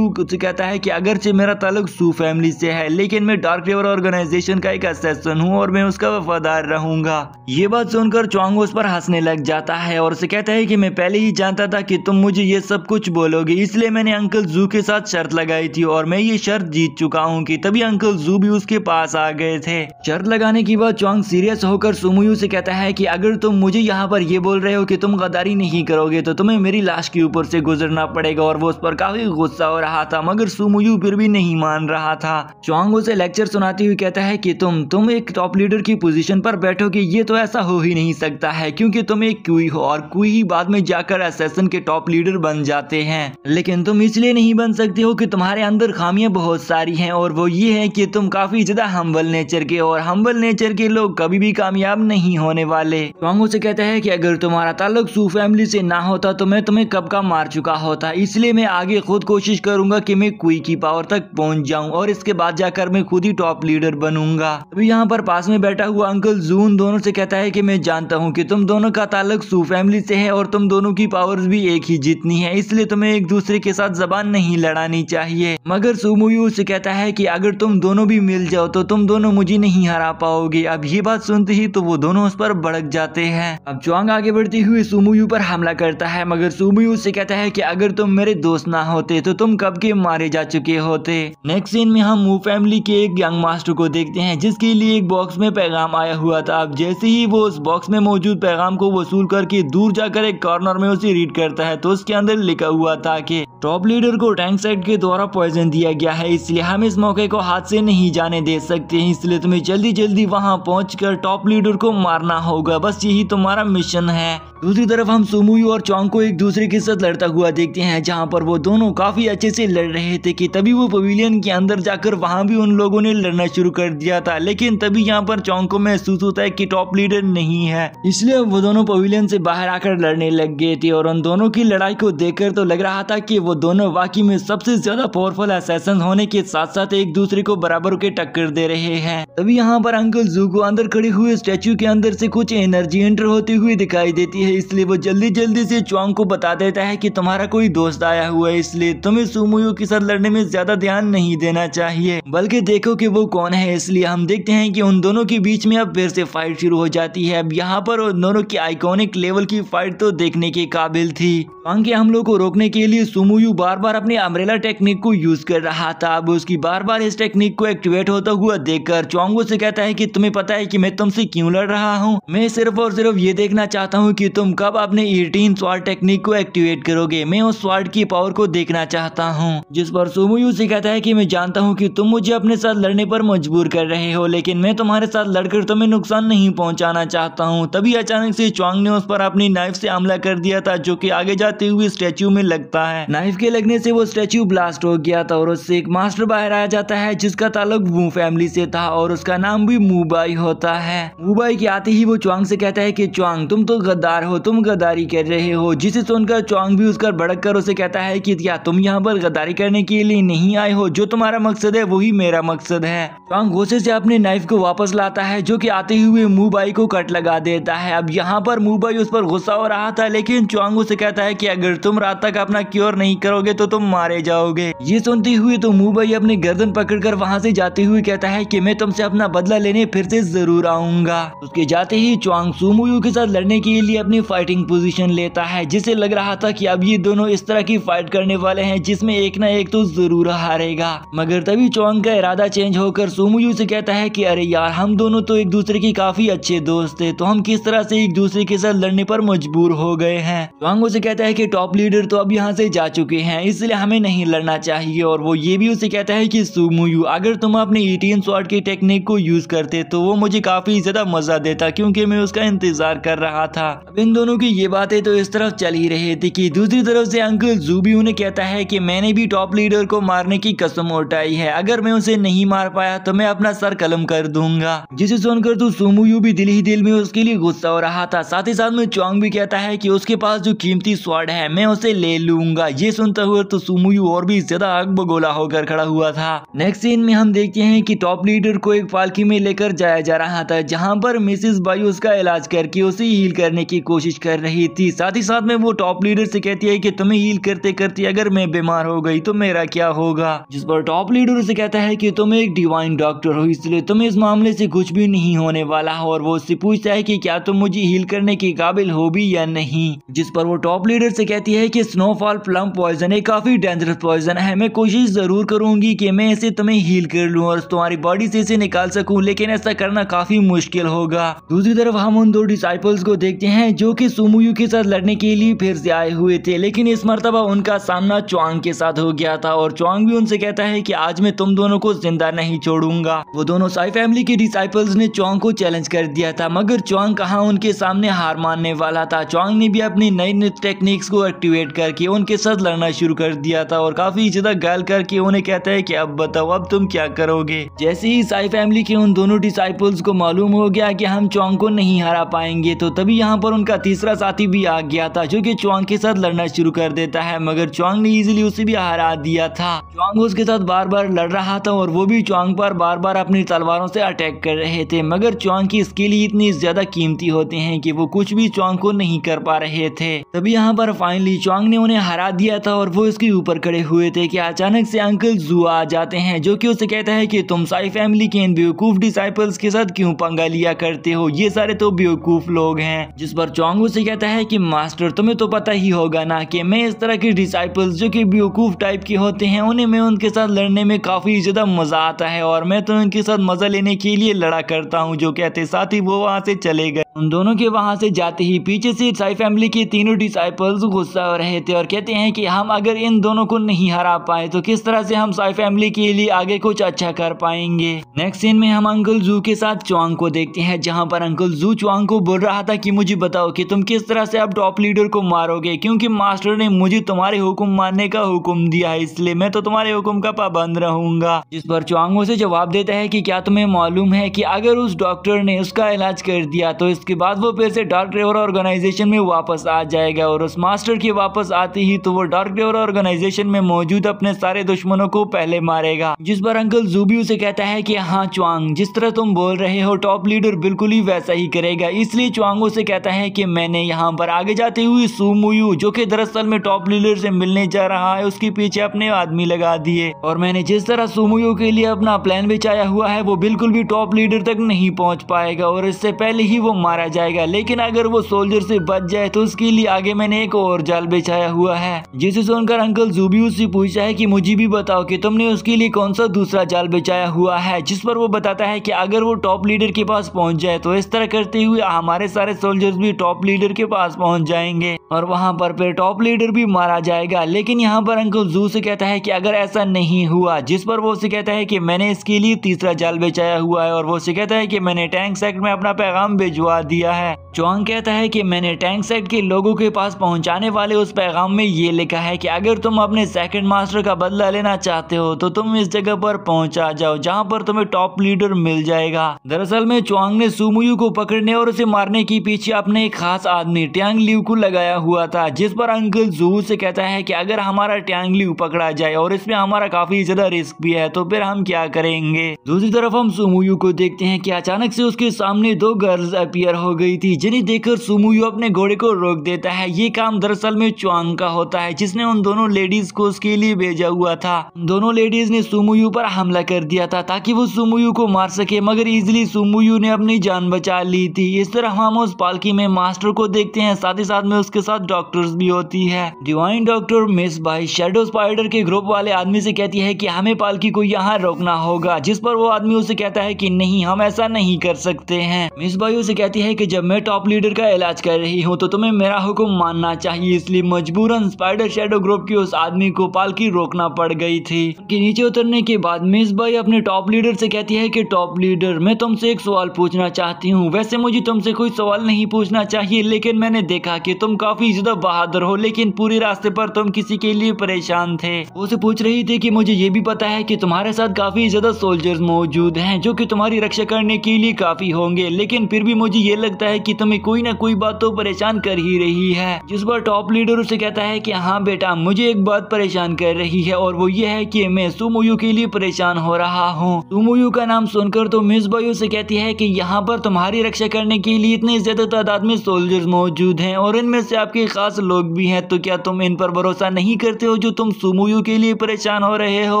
कुछ कहता है कि अगरचे मेरा तलक सू फैमिली से है लेकिन मैं डार्क रिवर ऑर्गेनाइजेशन का एक असेसन हूँ और मैं उसका वफादार रहूंगा ये बात सुनकर चौंगू उस पर हंसने लग जाता है और उसे कहता है की मैं पहले ही जानता था की तुम मुझे ये सब कुछ बोलोगे इसलिए मैंने अंकल जू के साथ शर्त लगाई थी और मैं ये शर्त जीत चुका हूँ की तभी अंकल जू भी उसके पास आ गए थे शर्त लगाने के बाद चौंग सीरियस होकर सुमुयू से कहता है की अगर तुम मुझे यहाँ पर ये बोल रहे हो की तुम गदारी नहीं करोगे तो तुम्हें तुम्हें मेरी लाश के ऊपर से गुजरना पड़ेगा और वो उस पर काफी गुस्सा हो रहा था मगर सुमुयू फिर भी नहीं मान रहा था चुआंग उसे लेक्चर सुनाते हुए कहता है कि तुम तुम एक टॉप लीडर की पोजीशन पर बैठोगे ये तो ऐसा हो ही नहीं सकता है क्योंकि तुम एक क्वी हो और क्वी ही बाद में जाकर एसेसन के टॉप लीडर बन जाते हैं लेकिन तुम इसलिए नहीं बन सकते हो कि तुम्हारे अंदर खामियां बहुत सारी हैं और वो ये है कि तुम काफी ज्यादा हम्बल नेचर के और हम्बल नेचर के लोग कभी भी कामयाब नहीं होने वाले चुआंग उसे कहता है की अगर तुम्हारा ताल्लुक सू फैमिली से ना होता तो मैं तुम्हें कब का मार चुका होता इसलिए मैं आगे खुद कोशिश करूंगा कि मैं कुई की पावर तक पहुंच जाऊं और इसके बाद जाकर मैं खुद ही टॉप लीडर बनूंगा अभी यहाँ पर पास में बैठा हुआ अंकल जून दोनों से कहता है कि मैं जानता हूँ कि तुम दोनों का ताल्लुक सू फैमिली से है और तुम दोनों की पावर्स भी एक ही जीतनी है इसलिए तुम्हें एक दूसरे के साथ जबान नहीं लड़ानी चाहिए मगर सुमुयू उससे कहता है की अगर तुम दोनों भी मिल जाओ तो तुम दोनों मुझे नहीं हरा पाओगे अब ये बात सुनते ही तो वो दोनों उस पर भड़क जाते हैं अब चुआंग आगे बढ़ती हुई सुमुयू पर हमला करता है मगर मगर सुमी उससे कहता है कि अगर तुम मेरे दोस्त ना होते तो तुम कब के मारे जा चुके होते नेक्स्ट सीन में हम वो फैमिली के एक यंग मास्टर को देखते हैं जिसके लिए एक बॉक्स में पैगाम आया हुआ था अब जैसे ही वो उस बॉक्स में मौजूद पैगाम को वसूल करके दूर जाकर एक कॉर्नर में उसे रीड करता है तो उसके अंदर लिखा हुआ था की टॉप लीडर को टैंक साइड के द्वारा पॉइजन दिया गया है इसलिए हम इस मौके को हाथ से नहीं जाने दे सकते हैं इसलिए तुम्हें जल्दी जल्दी वहां पहुंचकर टॉप लीडर को मारना होगा बस यही तुम्हारा मिशन है दूसरी तरफ हम सुमुई और चौंग को एक दूसरे के साथ लड़ता हुआ देखते हैं जहां पर वो दोनों काफी अच्छे से लड़ रहे थे कि तभी वो पवेलियन के अंदर जाकर वहां भी उन लोगों ने लड़ना शुरू कर दिया था लेकिन तभी यहाँ पर चौंग को महसूस होता है कि टॉप लीडर नहीं है इसलिए वो दोनों पवेलियन से बाहर आकर लड़ने लग गए थे और उन दोनों की लड़ाई को देखकर तो लग रहा था की वो दोनों वाकई में सबसे ज्यादा पावरफुल एसेसन होने के साथ साथ एक दूसरे को बराबर के टक्कर दे रहे हैं तभी यहाँ पर अंकल जू को अंदर खड़े हुए स्टेचू के अंदर से कुछ एनर्जी एंटर होती हुई दिखाई देती है इसलिए वो जल्दी जल्दी से चुआंग को बता देता है की तुम्हारा कोई दोस्त आया हुआ है इसलिए तुम्हें सुमुयो के साथ लड़ने में ज्यादा ध्यान नहीं देना चाहिए बल्कि देखो की वो कौन है इसलिए हम देखते हैं की उन दोनों के बीच में अब फिर से फाइट शुरू हो जाती है अब यहाँ पर उन दोनों की आइकोनिक लेवल की फाइट तो देखने के काबिल थी चुआंग के लोग को रोकने के लिए सुमु मोयू बार बार अपनी अम्ब्रेला टेक्निक को यूज कर रहा था अब उसकी बार बार इस टेक्निक को एक्टिवेट होता हुआ देखकर चौंगू से कहता है कि तुम्हें पता है कि मैं तुमसे क्यों लड़ रहा हूँ मैं सिर्फ और सिर्फ ये देखना चाहता हूँ कि तुम कब अपने एटीन स्वाड टेक्निक को एक्टिवेट करोगे मैं उस स्वाड की पावर को देखना चाहता हूँ जिस पर सोमोयू से कहता है की मैं जानता हूँ की तुम मुझे अपने साथ लड़ने पर मजबूर कर रहे हो लेकिन मैं तुम्हारे साथ लड़कर तुम्हें नुकसान नहीं पहुँचाना चाहता हूँ तभी अचानक से चौंग ने उस पर अपनी नाइफ से हमला कर दिया था जो की आगे जाते हुए स्टेच्यू में लगता है नाइफ नाइफ के लगने से वो स्टैचू ब्लास्ट हो गया था और उससे एक मास्टर बाहर आया जाता है जिसका ताल्लुक मू फैमिली से था और उसका नाम भी मूबाई होता है मूबाई के आते ही वो चौंग से कहता है कि चौंग तुम तो गद्दार हो तुम गद्दारी कर रहे हो जिसे सुनकर चुआंग भी उसका भड़क कर उसे कहता है की क्या तुम यहाँ पर गद्दारी करने के लिए नहीं आए हो जो तुम्हारा मकसद है वही मेरा मकसद है चौंग गोसे से अपने नाइफ को वापस लाता है जो की आते हुए मूबाई को कट लगा देता है अब यहाँ पर मूबाई उस पर गुस्सा हो रहा था लेकिन चौंग उसे कहता है की अगर तुम रात तक अपना क्योर नहीं करोगे तो तुम मारे जाओगे ये सुनते हुए तो मुंबई अपनी गर्दन पकड़ कर वहाँ ऐसी जाते हुए कहता है कि मैं तुमसे अपना बदला लेने फिर से जरूर आऊंगा उसके जाते ही चुआंग सुमुयू के साथ लड़ने के लिए अपनी फाइटिंग पोजीशन लेता है जिसे लग रहा था कि अब ये दोनों इस तरह की फाइट करने वाले हैं जिसमें एक ना एक तो जरूर हारेगा मगर तभी चुआंग का इरादा चेंज होकर सोमुयू से कहता है कि अरे यार हम दोनों तो एक दूसरे के काफी अच्छे दोस्त थे तो हम किस तरह से एक दूसरे के साथ लड़ने पर मजबूर हो गए हैं चुआंग उसे कहता है की टॉप लीडर तो अब यहाँ से जा चुके चुके हैं इसलिए हमें नहीं लड़ना चाहिए और वो ये भी उसे कहता है कि सुमुयू अगर तुम अपने ई टी की टेक्निक को यूज़ करते तो वो मुझे काफ़ी ज़्यादा मज़ा देता क्योंकि मैं उसका इंतज़ार कर रहा था अब इन दोनों की ये बातें तो इस तरफ चल ही रही थी कि दूसरी तरफ से अंकल जू भी उन्हें कहता है कि मैंने भी टॉप लीडर को मारने की कसम उठाई है अगर मैं उसे नहीं मार पाया तो मैं अपना सर कलम कर दूंगा जिसे सुनकर तो सुमुयू भी दिल ही दिल में उसके लिए गुस्सा हो रहा था साथ ही साथ में चौंग भी कहता है कि उसके पास जो कीमती स्वाड है मैं उसे ले लूंगा ये सुनते हुए तो सुमुयू और भी ज्यादा बगोला होकर खड़ा हुआ था नेक्स्ट सीन में हम देखते हैं कि टॉप लीडर को एक पालकी में लेकर जाया जा रहा था जहाँ पर मिसिस बाई उसका इलाज करके उसे हील करने की कोशिश कर रही थी साथ ही साथ में वो टॉप लीडर से कहती है की तुम्हें हील करते करते अगर मैं बीमार हो गई तो मेरा क्या होगा जिस पर टॉप लीडर उसे कहता है की तुम एक डिवाइन डॉक्टर हो इसलिए तुम्हें इस मामले ऐसी कुछ भी नहीं होने वाला और वो उससे पूछता है की क्या तुम मुझे हील करने के काबिल हो भी या नहीं जिस पर वो टॉप लीडर से कहती है की स्नोफॉल प्लम्प पॉइज़न है काफ़ी डेंजरस पॉइज़न है मैं कोशिश ज़रूर करूँगी कि मैं इसे तुम्हें हील कर लूँ और तुम्हारी बॉडी से इसे निकाल सकूँ लेकिन ऐसा करना काफ़ी मुश्किल होगा दूसरी तरफ हम उन दो डिसाइपल्स को देखते हैं जो कि सुमुयू के साथ लड़ने के लिए फिर से आए हुए थे लेकिन इस मरतबा उनका सामना चौंग के साथ हो गया था और चौंग भी उनसे कहता है कि आज मैं तुम दोनों को जिंदा नहीं छोड़ूंगा वो दोनों साई फैमिली के डिसाइपल्स ने चौंग को चैलेंज कर दिया था मगर चुआंग कहाँ उनके सामने हार मानने वाला था चौंग ने भी अपनी नई नई टेक्निक्स को एक्टिवेट करके उनके साथ लड़ने करना शुरू कर दिया था और काफी ज्यादा गाल करके उन्हें कहता है कि अब बताओ अब तुम क्या करोगे जैसे ही साई फैमिली के उन दोनों डिसाइपल्स को मालूम हो गया कि हम चौंग को नहीं हरा पाएंगे तो तभी यहाँ पर उनका तीसरा साथी भी आ गया था जो की चौंग के साथ लड़ना शुरू कर देता है मगर चौंग ने इजिली उसे भी हरा दिया था चौंग उसके साथ बार बार लड़ रहा था और वो भी चौंग पर बार बार अपनी तलवारों से अटैक कर रहे थे मगर चौंग की इसके लिए इतनी ज्यादा कीमती होते हैं कि वो कुछ भी चौंग को नहीं कर पा रहे थे तभी यहाँ पर फाइनली चौंग ने उन्हें हरा दिया गया था और वो उसके ऊपर खड़े हुए थे कि अचानक से अंकल जू आ जाते हैं जो कि उसे कहता है कि तुम साई फैमिली के इन बेवकूफ़ डिसाइपल्स के साथ क्यों पंगा लिया करते हो ये सारे तो बेवकूफ़ लोग हैं जिस पर चौंग उसे कहता है कि मास्टर तुम्हें तो पता ही होगा ना कि मैं इस तरह के डिसाइपल्स जो कि बेवकूफ़ टाइप के होते हैं उन्हें मैं उनके साथ लड़ने में काफ़ी ज़्यादा मज़ा आता है और मैं तो उनके साथ मज़ा लेने के लिए लड़ा करता हूँ जो कहते साथ ही वो वहाँ से चले गए उन दोनों के वहाँ से जाते ही पीछे से ईसाई फैमिली के तीनों डिसाइपल्स गुस्सा हो रहे थे और कहते हैं कि हम अगर इन दोनों को नहीं हरा पाए तो किस तरह से हम साई फैमिली के लिए आगे कुछ अच्छा कर पाएंगे नेक्स्ट सीन में हम अंकल जू के साथ चुआंग को देखते हैं जहाँ पर अंकल जू चुआंग को बोल रहा था की मुझे बताओ कि तुम किस तरह से आप टॉप लीडर को मारोगे क्यूँकी मास्टर ने मुझे तुम्हारे हुक्म मानने का हुक्म दिया है इसलिए मैं तो तुम्हारे हुक्म का पाबंद रहूंगा जिस पर चुआंगो से जवाब देता है की क्या तुम्हें मालूम है की अगर उस डॉक्टर ने उसका इलाज कर दिया तो उसके बाद वो फिर से डार्क ड्राइवर ऑर्गेनाइजेशन में वापस आ जाएगा और उस मास्टर के वापस आते ही तो वो डार्क ड्राइवर ऑर्गेनाइजेशन में मौजूद अपने सारे दुश्मनों को पहले मारेगा जिस पर अंकल जूबी उसे कहता है की हाँ चुआंग जिस तरह तुम बोल रहे हो टॉप लीडर बिल्कुल ही वैसा ही करेगा इसलिए चुआंग उसे कहता है की मैंने यहाँ पर आगे जाते हुए सुमुयू जो की दरअसल में टॉप लीडर से मिलने जा रहा है उसके पीछे अपने आदमी लगा दिए और मैंने जिस तरह सुमुयू के लिए अपना प्लान बिछाया हुआ है वो बिल्कुल भी टॉप लीडर तक नहीं पहुँच पाएगा और इससे पहले ही वो मार मारा जाएगा लेकिन अगर वो सोल्जर से बच जाए तो उसके लिए आगे मैंने एक और जाल बिछाया हुआ है जिसे सुनकर अंकल जूबी उससे पूछता है कि मुझे भी बताओ की तुमने उसके लिए कौन सा दूसरा जाल बिछाया हुआ है जिस पर वो बताता है की अगर वो टॉप लीडर के पास पहुँच जाए तो इस तरह करते हुए हमारे सारे सोल्जर्स भी टॉप लीडर के पास पहुँच जाएंगे और वहाँ पर फिर टॉप लीडर भी मारा जाएगा लेकिन यहाँ पर अंकल जू से कहता है की अगर ऐसा नहीं हुआ जिस पर वो उसे कहता है की मैंने इसके लिए तीसरा जाल बेचाया हुआ है और वो उसे कहता है की मैंने टैंक सेक्ट में अपना पैगाम भिजवा बता दिया है चौंग कहता है कि मैंने टैंक सेट के लोगों के पास पहुंचाने वाले उस पैगाम में ये लिखा है कि अगर तुम अपने सेकंड मास्टर का बदला लेना चाहते हो तो तुम इस जगह पर पहुंचा जाओ जहां पर तुम्हें टॉप लीडर मिल जाएगा दरअसल में चौंग ने सुमुयू को पकड़ने और उसे मारने के पीछे अपने एक खास आदमी ट्यांग लिव को लगाया हुआ था जिस पर अंकल जूहू से कहता है की अगर हमारा ट्यांग लिव पकड़ा जाए और इसमें हमारा काफी ज्यादा रिस्क भी है तो फिर हम क्या करेंगे दूसरी तरफ हम सुमुयू को देखते हैं की अचानक से उसके सामने दो गर्ल्स अपियर क्लियर हो गई थी जिन्हें देखकर सुमुयू अपने घोड़े को रोक देता है ये काम दरअसल में चुआंग का होता है जिसने उन दोनों लेडीज को उसके लिए भेजा हुआ था दोनों लेडीज ने सुमुयू पर हमला कर दिया था ताकि वो सुमुयू को मार सके मगर इजिली सुमुयू ने अपनी जान बचा ली थी इस तरह हम उस पालकी में मास्टर को देखते हैं साथ ही साथ में उसके साथ डॉक्टर्स भी होती है divine doctor miss Bai shadow spider के ग्रुप वाले आदमी से कहती है कि हमें पालकी को यहाँ रोकना होगा जिस पर वो आदमी उसे कहता है कि नहीं हम ऐसा नहीं कर सकते हैं मिस भाई उसे कहती बताती है कि जब मैं टॉप लीडर का इलाज कर रही हूँ तो तुम्हें मेरा हुक्म मानना चाहिए इसलिए मजबूरन स्पाइडर शेडो ग्रुप की उस आदमी को पालकी रोकना पड़ गई थी कि नीचे उतरने के बाद मिस बाई अपने टॉप लीडर से कहती है कि टॉप लीडर मैं तुमसे एक सवाल पूछना चाहती हूँ वैसे मुझे तुमसे कोई सवाल नहीं पूछना चाहिए लेकिन मैंने देखा की तुम काफी ज्यादा बहादुर हो लेकिन पूरे रास्ते पर तुम किसी के लिए परेशान थे उसे पूछ रही थी की मुझे ये भी पता है की तुम्हारे साथ काफी ज्यादा सोल्जर्स मौजूद है जो की तुम्हारी रक्षा करने के लिए काफी होंगे लेकिन फिर भी मुझे ये लगता है कि तुम्हें कोई ना कोई बात तो परेशान कर ही रही है जिस बार टॉप लीडर उसे कहता है कि हाँ बेटा मुझे एक बात परेशान कर रही है और वो ये है कि मैं सुमोयू के लिए परेशान हो रहा हूँ सुमोयू का नाम सुनकर तो मिस बायू से कहती है कि यहाँ पर तुम्हारी रक्षा करने के लिए इतने ज्यादा तादाद में सोल्जर्स मौजूद है और इनमें से आपके खास लोग भी है तो क्या तुम इन पर भरोसा नहीं करते हो जो तुम सुमोयू के लिए परेशान हो रहे हो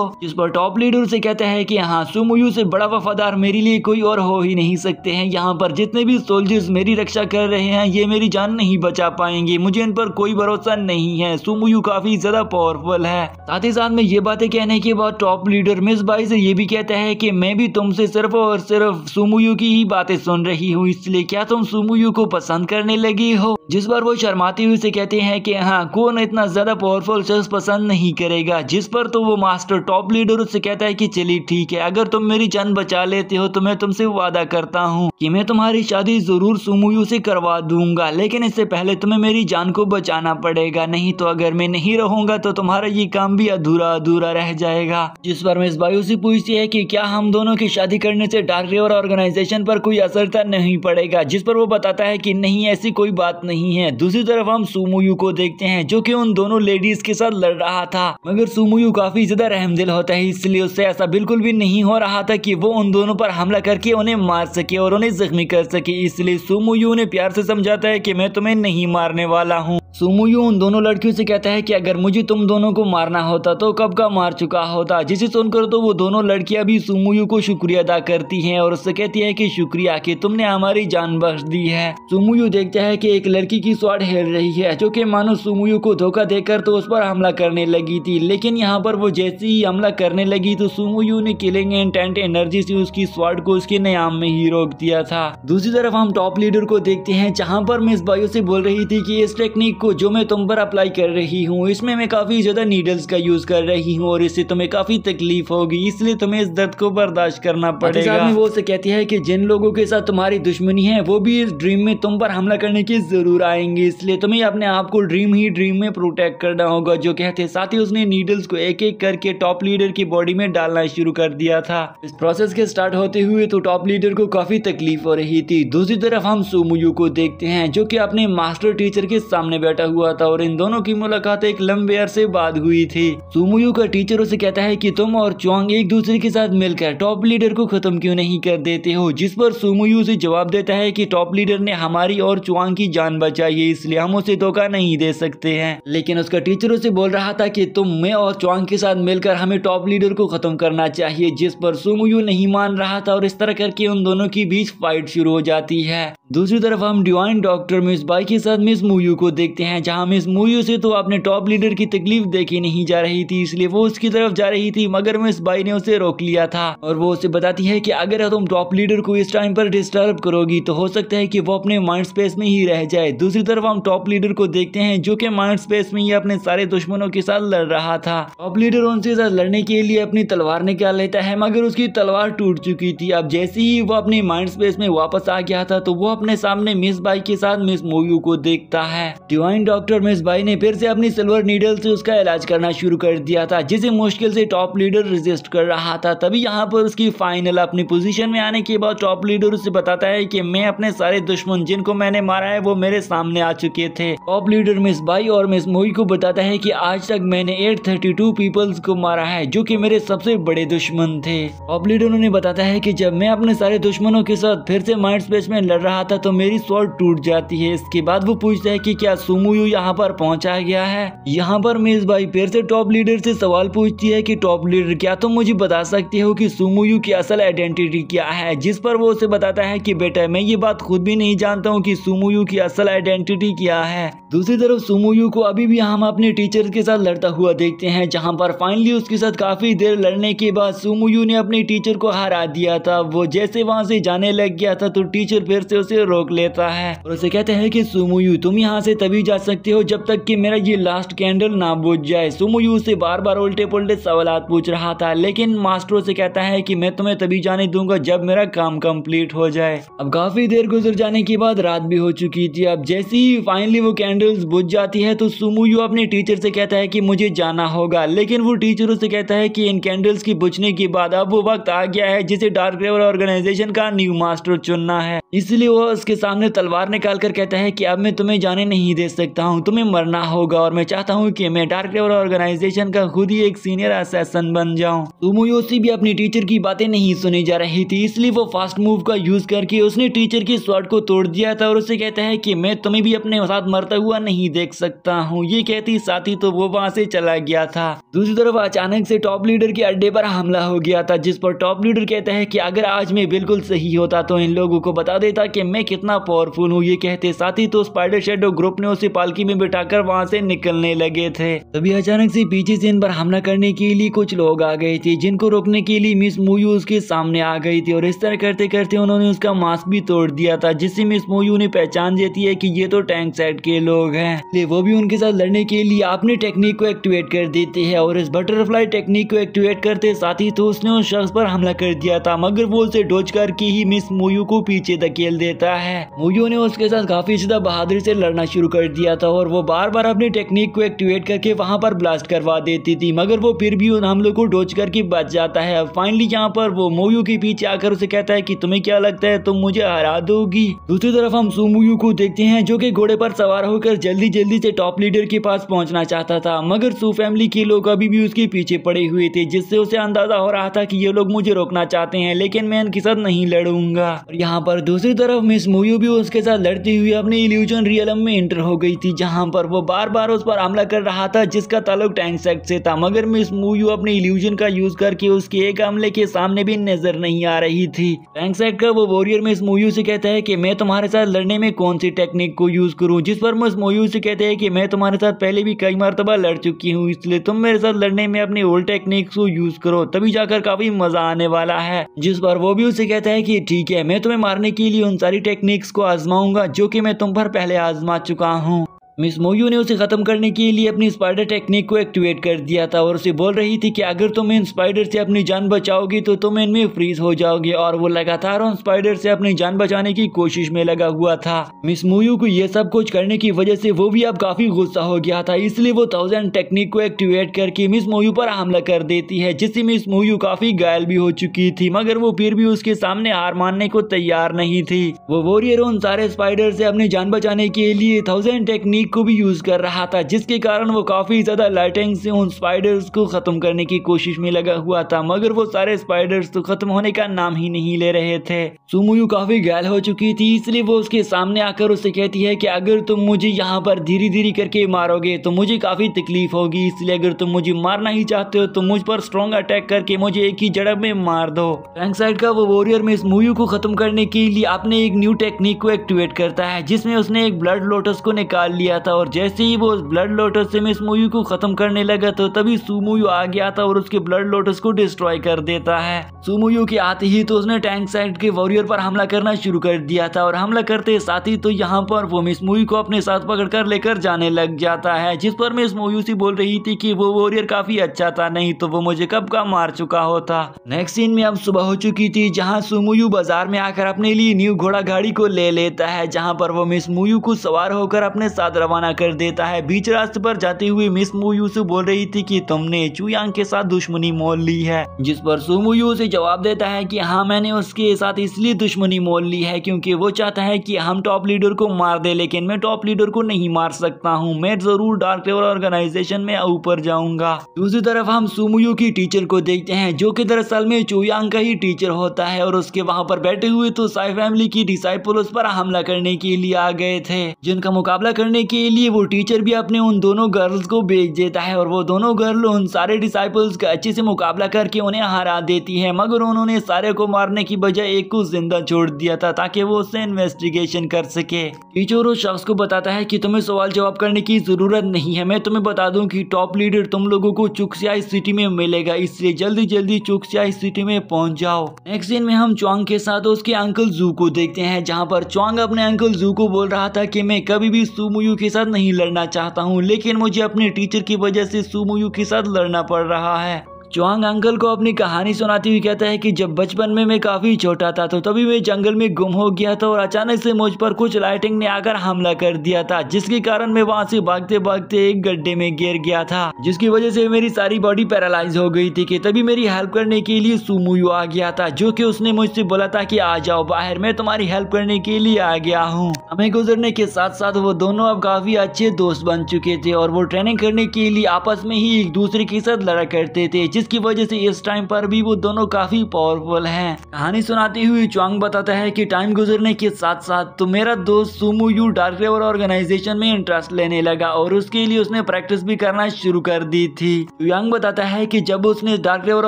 जिस पर टॉप लीडर से कहता है कि हाँ सुमोयू से बड़ा वफादार मेरे लिए कोई और हो ही नहीं सकते हैं यहाँ पर जितने भी सोल्जर्स मेरी रक्षा कर रहे हैं ये मेरी जान नहीं बचा पाएंगे मुझे इन पर कोई भरोसा नहीं है सुमुयू काफी ज्यादा पावरफुल है साथ ही साथ में ये बातें कहने के बाद टॉप लीडर मिस बाई से ये भी कहता है कि मैं भी तुमसे सिर्फ और सिर्फ सुमुयू की ही बातें सुन रही हूँ इसलिए क्या तुम सुमुयू को पसंद करने लगी हो जिस बार वो शर्माती हुई से कहते हैं कि हाँ कौन इतना ज्यादा पावरफुल शख्स पसंद नहीं करेगा जिस पर तो वो मास्टर टॉप लीडर उससे कहता है कि चलिए ठीक है अगर तुम मेरी जान बचा लेते हो तो मैं तुमसे वादा करता हूँ कि मैं तुम्हारी शादी ज़रूर सुमुयू से करवा दूंगा लेकिन इससे पहले तुम्हें मेरी जान को बचाना पड़ेगा नहीं तो अगर मैं नहीं रहूंगा तो तुम्हारा ये काम भी अधूरा अधूरा रह जाएगा जिस पर मिस बायू से पूछती है कि क्या हम दोनों की शादी करने से डार्क रिवर ऑर्गेनाइजेशन पर कोई असर तो नहीं पड़ेगा जिस पर वो बताता है कि नहीं ऐसी कोई बात नहीं है दूसरी तरफ हम सुमुयू को देखते हैं जो कि उन दोनों लेडीज के साथ लड़ रहा था मगर सुमुयू काफी ज्यादा रहमदिल होता है इसलिए उससे ऐसा बिल्कुल भी नहीं हो रहा था कि वो उन दोनों पर हमला करके उन्हें मार सके और उन्हें जख्मी कर सके इस इसलिए सुमुयू ने प्यार से समझाता है कि मैं तुम्हें नहीं मारने वाला हूँ सुमुयू उन दोनों लड़कियों से कहता है कि अगर मुझे तुम दोनों को मारना होता तो कब का मार चुका होता जिसे सुनकर तो वो दोनों लड़कियां भी सुमुयू को शुक्रिया अदा करती हैं और उससे कहती है कि शुक्रिया कि तुमने हमारी जान बख्श दी है सुमुयू देखता है कि एक लड़की की स्वाड हेल रही है जो कि मानो सुमुयू को धोखा देकर तो उस पर हमला करने लगी थी लेकिन यहाँ पर वो जैसे ही हमला करने लगी तो सुमुयू ने किलिंग इंटेंट एनर्जी से उसकी स्वाड को उसके नयाम में ही रोक दिया था दूसरी तरफ हम टॉप लीडर को देखते हैं जहाँ पर मिस बायो से बोल रही थी की इस टेक्निक को जो मैं तुम पर अप्लाई कर रही हूँ इसमें मैं काफ़ी ज़्यादा नीडल्स का यूज़ कर रही हूँ और इससे तुम्हें काफ़ी तकलीफ होगी इसलिए तुम्हें इस दर्द को बर्दाश्त करना पड़ेगा वो से कहती है कि जिन लोगों के साथ तुम्हारी दुश्मनी है वो भी इस ड्रीम में तुम पर हमला करने की ज़रूर आएंगे इसलिए तुम्हें अपने आप को ड्रीम ही ड्रीम में प्रोटेक्ट करना होगा जो कहते हैं साथ ही उसने नीडल्स को एक एक करके टॉप लीडर की बॉडी में डालना शुरू कर दिया था इस प्रोसेस के स्टार्ट होते हुए तो टॉप लीडर को काफ़ी तकलीफ हो रही थी दूसरी तरफ हम सोमयू को देखते हैं जो कि अपने मास्टर टीचर के सामने बैठा हुआ था और इन दोनों की मुलाकात एक लंबे अरसे बाद हुई थी सुमुयू का टीचर उसे कहता है कि तुम और चौंग एक दूसरे के साथ मिलकर टॉप लीडर को खत्म क्यों नहीं कर देते हो जिस पर सुमुयू उसे जवाब देता है कि टॉप लीडर ने हमारी और चुआंग की जान बचाई है इसलिए हम उसे धोखा नहीं दे सकते हैं लेकिन उसका टीचर उसे बोल रहा था कि तुम मैं और चुआंग के साथ मिलकर हमें टॉप लीडर को खत्म करना चाहिए जिस पर सुमुयू नहीं मान रहा था और इस तरह करके उन दोनों के बीच फाइट शुरू हो जाती है दूसरी तरफ हम डिवाइन डॉक्टर मिस बाई के साथ मिस मुयू को देखते देखते हैं जहाँ मिस मूयू से तो अपने टॉप लीडर की तकलीफ देखी नहीं जा रही थी इसलिए वो उसकी तरफ जा रही थी मगर मिस बाई ने उसे रोक लिया था और वो उसे बताती है कि अगर तुम टॉप लीडर को इस टाइम पर डिस्टर्ब करोगी तो हो सकता है कि वो अपने माइंड स्पेस में ही रह जाए दूसरी तरफ हम टॉप लीडर को देखते हैं जो की माइंड स्पेस में ही अपने सारे दुश्मनों के साथ लड़ रहा था टॉप लीडर उनसे साथ लड़ने के लिए अपनी तलवार निकाल लेता है मगर उसकी तलवार टूट चुकी थी अब जैसे ही वो अपने माइंड स्पेस में वापस आ गया था तो वो अपने सामने मिस बाई के साथ मिस मोयू को देखता है दीवान वहीं डॉक्टर मिसबाई ने फिर से अपनी सिल्वर नीडल से उसका इलाज करना शुरू कर दिया था जिसे मुश्किल से टॉप लीडर रिजिस्ट कर रहा था तभी यहाँ पर उसकी फाइनल अपनी पोजीशन में आने के बाद टॉप लीडर उसे बताता है कि मैं अपने सारे दुश्मन जिनको मैंने मारा है वो मेरे सामने आ चुके थे टॉप लीडर मिस बाई और मिस मोई को बताता है की आज तक मैंने 832 पीपल्स को मारा है जो की मेरे सबसे बड़े दुश्मन थे टॉप लीडर उन्हें बताता है की जब मैं अपने सारे दुश्मनों के साथ फिर से माइंड स्पेस में लड़ रहा था तो मेरी सॉल्ट टूट जाती है इसके बाद वो पूछता है की क्या सुमुयु यहाँ पर पहुंचाया गया है यहाँ पर मेज भाई फिर से टॉप लीडर से सवाल पूछती है कि टॉप लीडर क्या तुम तो मुझे बता सकती हो कि सुमुयू की असल आइडेंटिटी क्या है जिस पर वो उसे बताता है कि बेटा मैं ये बात खुद भी नहीं जानता हूँ कि सुमुयू की असल आइडेंटिटी क्या है दूसरी तरफ सुमुयू को अभी भी हम अपने टीचर के साथ लड़ता हुआ देखते हैं जहाँ पर फाइनली उसके साथ काफी देर लड़ने के बाद सुमुयू ने अपने टीचर को हरा दिया था वो जैसे वहाँ से जाने लग गया था तो टीचर फिर से उसे रोक लेता है और उसे कहते हैं की सुमुयू तुम यहाँ से तभी जा सकते हो जब तक कि मेरा ये लास्ट कैंडल ना बुझ जाए यू से बार बार उल्टे पुलटे सवाल पूछ रहा था लेकिन मास्टरों से कहता है कि मैं तुम्हें तभी जाने दूंगा जब मेरा काम कंप्लीट हो जाए अब काफी देर गुजर जाने के बाद रात भी हो चुकी थी अब जैसे ही फाइनली वो कैंडल्स बुझ जाती है तो यू अपने टीचर से कहता है की मुझे जाना होगा लेकिन वो टीचर उसे कहता है की इन कैंडल्स की बुझने के बाद अब वो वक्त आ गया है जिसे डार्क रेवर ऑर्गेनाइजेशन का न्यू मास्टर चुनना है इसलिए वो उसके सामने तलवार निकाल कर कहता है की अब मैं तुम्हें जाने नहीं दे सकता हूँ तुम्हें मरना होगा और मैं चाहता हूँ कि मैं डार्क लेवर ऑर्गेनाइजेशन का खुद ही एक सीनियर असैसन बन जाऊँ सुमोयोशी भी अपनी टीचर की बातें नहीं सुनी जा रही थी इसलिए वो फास्ट मूव का यूज करके उसने टीचर की स्वाट को तोड़ दिया था और उसे कहता है की मैं तुम्हें भी अपने साथ मरता हुआ नहीं देख सकता हूँ ये कहती साथी तो वो वहाँ से चला गया था दूसरी तरफ अचानक से टॉप लीडर के अड्डे पर हमला हो गया था जिस पर टॉप लीडर कहता है कि अगर आज मैं बिल्कुल सही होता तो इन लोगों को बता देता कि मैं कितना पावरफुल हूँ ये कहते साथ ही तो स्पाइडर शेडो ग्रुप ने उसे से पालकी में बिठाकर वहाँ से निकलने लगे थे तभी अचानक से पीछे से इन पर हमला करने के लिए कुछ लोग आ गए थे जिनको रोकने के लिए मिस मोयू उसके सामने आ गई थी और इस तरह करते करते उन्होंने उसका मास्क भी तोड़ दिया था जिससे मिस मोयू ने पहचान देती है की ये तो टैंक सेट के लोग है वो भी उनके साथ लड़ने के लिए अपनी टेक्निक को एक्टिवेट कर देती है और इस बटरफ्लाई टेक्निक को एक्टिवेट करते साथ ही तो उसने उस शख्स पर हमला कर दिया था मगर वो उसे डोज करके ही मिस मोयू को पीछे धकेल देता है मोयू ने उसके साथ काफी ज्यादा बहादुरी से लड़ना शुरू कर कर दिया था और वो बार बार अपनी टेक्निक को एक्टिवेट करके वहाँ पर ब्लास्ट करवा देती थी मगर वो फिर भी उन हमलों को डोज करके बच जाता है फाइनली यहाँ पर वो मोयू के पीछे आकर उसे कहता है कि तुम्हें क्या लगता है तुम मुझे हरा दोगी दूसरी तरफ हम सुमोयू को देखते हैं जो कि घोड़े पर सवार होकर जल्दी जल्दी से टॉप लीडर के पास पहुँचना चाहता था मगर सू फैमिली के लोग अभी भी उसके पीछे पड़े हुए थे जिससे उसे अंदाजा हो रहा था कि ये लोग मुझे रोकना चाहते हैं लेकिन मैं इनके साथ नहीं लड़ूंगा और यहाँ पर दूसरी तरफ मिस मोयू भी उसके साथ लड़ती हुई अपने इल्यूजन रियलम में इंटर हो गई थी जहाँ पर वो बार बार उस पर हमला कर रहा था जिसका ताल्लुक टैंक सेक्ट से था मगर मिस मूयू अपने इल्यूजन का यूज करके उसके एक हमले के सामने भी नजर नहीं आ रही थी टैंक सेक्ट का वो वॉरियर मिस मूयू से कहता है कि मैं तुम्हारे साथ लड़ने में कौन सी टेक्निक को यूज करूँ जिस पर मिस मूयू से कहते हैं कि मैं तुम्हारे साथ पहले भी कई मरतबा लड़ चुकी हूँ इसलिए तुम मेरे साथ लड़ने में अपनी ओल्ड टेक्निक को यूज करो तभी जाकर काफी मजा आने वाला है जिस पर वो भी उसे कहता है की ठीक है मैं तुम्हें मारने के लिए उन सारी टेक्निक्स को आजमाऊंगा जो कि मैं तुम पर पहले आजमा चुका हूँ who मिस मोयू ने उसे ख़त्म करने के लिए अपनी स्पाइडर टेक्निक को एक्टिवेट कर दिया था और उसे बोल रही थी कि अगर तुम इन स्पाइडर से अपनी जान बचाओगी तो तुम इनमें फ्रीज हो जाओगे और वो लगातार उन स्पाइडर से अपनी जान बचाने की कोशिश में लगा हुआ था मिस मोयू को ये सब कुछ करने की वजह से वो भी अब काफ़ी गुस्सा हो गया था इसलिए वो थाउजेंड टेक्निक को एक्टिवेट करके मिस मोयू पर हमला कर देती है जिससे मिस मोयू काफ़ी घायल भी हो चुकी थी मगर वो फिर भी उसके सामने हार मानने को तैयार नहीं थी वो वॉरियर उन सारे स्पाइडर से अपनी जान बचाने के लिए थाउजेंड टेक्निक को भी यूज़ कर रहा था जिसके कारण वो काफ़ी ज़्यादा लाइटिंग से उन स्पाइडर्स को ख़त्म करने की कोशिश में लगा हुआ था मगर वो सारे स्पाइडर्स तो ख़त्म होने का नाम ही नहीं ले रहे थे सुमुयू काफ़ी घायल हो चुकी थी इसलिए वो उसके सामने आकर उसे कहती है की अगर तुम मुझे यहाँ पर धीरे धीरे करके मारोगे तो मुझे काफ़ी तकलीफ होगी इसलिए अगर तुम मुझे मारना ही चाहते हो तो मुझ पर स्ट्रॉन्ग अटैक करके मुझे एक ही जड़ब में मार दो फ्रैंकसाइड का वो वॉरियर में इस मूवी को खत्म करने के लिए अपने एक न्यू टेक्निक को एक्टिवेट करता है जिसमें उसने एक ब्लड लोटस को निकाल लिया गया था और जैसे ही वो ब्लड लोटस से मिस मोयू को खत्म करने लगा तो तभी सुमोयू आ गया था और उसके ब्लड लोटस को डिस्ट्रॉय कर देता है सुमोयू के आते ही तो उसने टैंक साइड के वॉरियर पर हमला करना शुरू कर दिया था और हमला करते साथ ही तो यहाँ पर वो मिस मोयू को अपने साथ पकड़कर लेकर जाने लग जाता है जिस पर मिस मोयू से बोल रही थी कि वो वॉरियर काफी अच्छा था नहीं तो वो मुझे कब का मार चुका होता नेक्स्ट सीन में अब सुबह हो चुकी थी जहाँ सुमोयू बाजार में आकर अपने लिए न्यू घोड़ा गाड़ी को ले लेता है जहाँ पर वो मिस मोयू को सवार होकर अपने साथ रवाना कर देता है बीच रास्ते पर जाते हुए मिस से बोल रही थी कि तुमने चुयांग के साथ दुश्मनी मोल ली है जिस पर सुमुयू से जवाब देता है कि हाँ मैंने उसके साथ इसलिए दुश्मनी मोल ली है क्योंकि वो चाहता है कि हम टॉप लीडर को मार दे लेकिन मैं टॉप लीडर को नहीं मार सकता हूँ मैं जरूर डार्क लेवल ऑर्गेनाइजेशन में ऊपर जाऊंगा दूसरी तरफ हम सुमुयू की टीचर को देखते हैं जो की दरअसल में चुयांग का ही टीचर होता है और उसके वहाँ पर बैठे हुए तो साई फैमिली की डिसाइपल उस पर हमला करने के लिए आ गए थे जिनका मुकाबला करने के के लिए वो टीचर भी अपने उन दोनों गर्ल्स को भेज देता है और वो दोनों गर्ल उन सारे डिसाइपल्स का अच्छे से मुकाबला करके उन्हें हरा देती है मगर उन्होंने सारे को मारने की बजाय एक को जिंदा छोड़ दिया था ताकि वो उससे इन्वेस्टिगेशन कर सके टीचर उस शख्स को बताता है की तुम्हें सवाल जवाब करने की जरूरत नहीं है मैं तुम्हें बता दूँ की टॉप लीडर तुम लोगों को चुकसियाई सिटी में मिलेगा इसलिए जल्दी जल्दी चुकसियाई सिटी में पहुँच जाओ नेक्स्ट दिन में हम चौंग के साथ उसके अंकल जू को देखते हैं जहाँ पर चौंग अपने अंकल जू को बोल रहा था की मैं कभी भी सुमुयू के साथ नहीं लड़ना चाहता हूँ लेकिन मुझे अपने टीचर की वजह से सुमुयू के साथ लड़ना पड़ रहा है चुआंग अंकल को अपनी कहानी सुनाते हुए कहता है कि जब बचपन में मैं काफ़ी छोटा था तो तभी मैं जंगल में गुम हो गया था और अचानक से मुझ पर कुछ लाइटिंग ने आकर हमला कर दिया था जिसके कारण मैं वहाँ से भागते भागते एक गड्ढे में गिर गया था जिसकी वजह से मेरी सारी बॉडी पैरालाइज हो गई थी कि तभी मेरी हेल्प करने के लिए सुमुयू आ गया था जो कि उसने मुझसे बोला था कि आ जाओ बाहर मैं तुम्हारी हेल्प करने के लिए आ गया हूँ हमें गुजरने के साथ साथ वो दोनों अब काफी अच्छे दोस्त बन चुके थे और वो ट्रेनिंग करने के लिए आपस में ही एक दूसरे के साथ लड़ा करते थे जिसकी वजह से इस टाइम पर भी वो दोनों काफी पावरफुल हैं कहानी सुनाते हुए चुआंग बताता है कि टाइम गुजरने के साथ साथ तो मेरा दोस्त Su Muyu dark river organization में इंटरेस्ट लेने लगा और उसके लिए उसने प्रैक्टिस भी करना शुरू कर दी थी चुआंग बताता है की जब उसने डार्क लेवर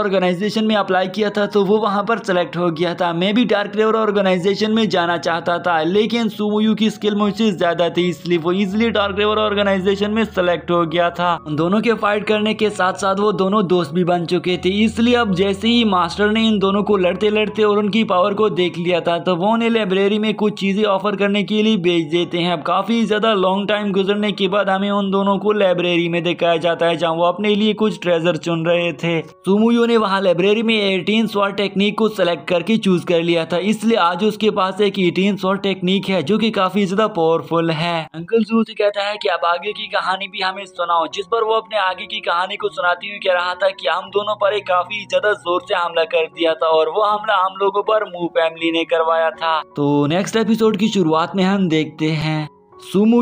ऑर्गेनाइजेशन में अप्लाई किया था तो वो वहाँ पर सेलेक्ट हो गया था मैं भी डार्क लेवर ऑर्गेनाइजेशन में जाना चाहता था लेकिन यू की स्किल मुझसे ज्यादा थी इसलिए वो इजिली डार्क लेवर ऑर्गेनाइजेशन में सेलेक्ट हो गया था दोनों के फाइट करने के साथ साथ वो दोनों दोस्त भी बन बन चुके थे इसलिए अब जैसे ही मास्टर ने इन दोनों को लड़ते लड़ते और उनकी पावर को देख लिया था तो वो उन्हें लाइब्रेरी में कुछ चीज़ें ऑफर करने के लिए भेज देते हैं अब काफ़ी ज़्यादा लॉन्ग टाइम गुजरने के बाद हमें उन दोनों को लाइब्रेरी में दिखाया जाता है जहाँ वो अपने लिए कुछ ट्रेजर चुन रहे थे सुमुयो ने वहाँ लाइब्रेरी में एटीन सॉर टेक्निक को सेलेक्ट करके चूज कर लिया था इसलिए आज उसके पास एक एटीन सॉर टेक्निक है जो की काफी ज्यादा पावरफुल है अंकल जू से तो कहता है की अब आगे की कहानी भी हमें सुनाओ जिस पर वो अपने आगे की कहानी को सुनाती हुए कह रहा था की हम हम दोनों पर एक काफी ज्यादा जोर से हमला कर दिया था और वो हमला हम लोगों पर मुंह फैमिली ने करवाया था तो नेक्स्ट एपिसोड की शुरुआत में हम देखते हैं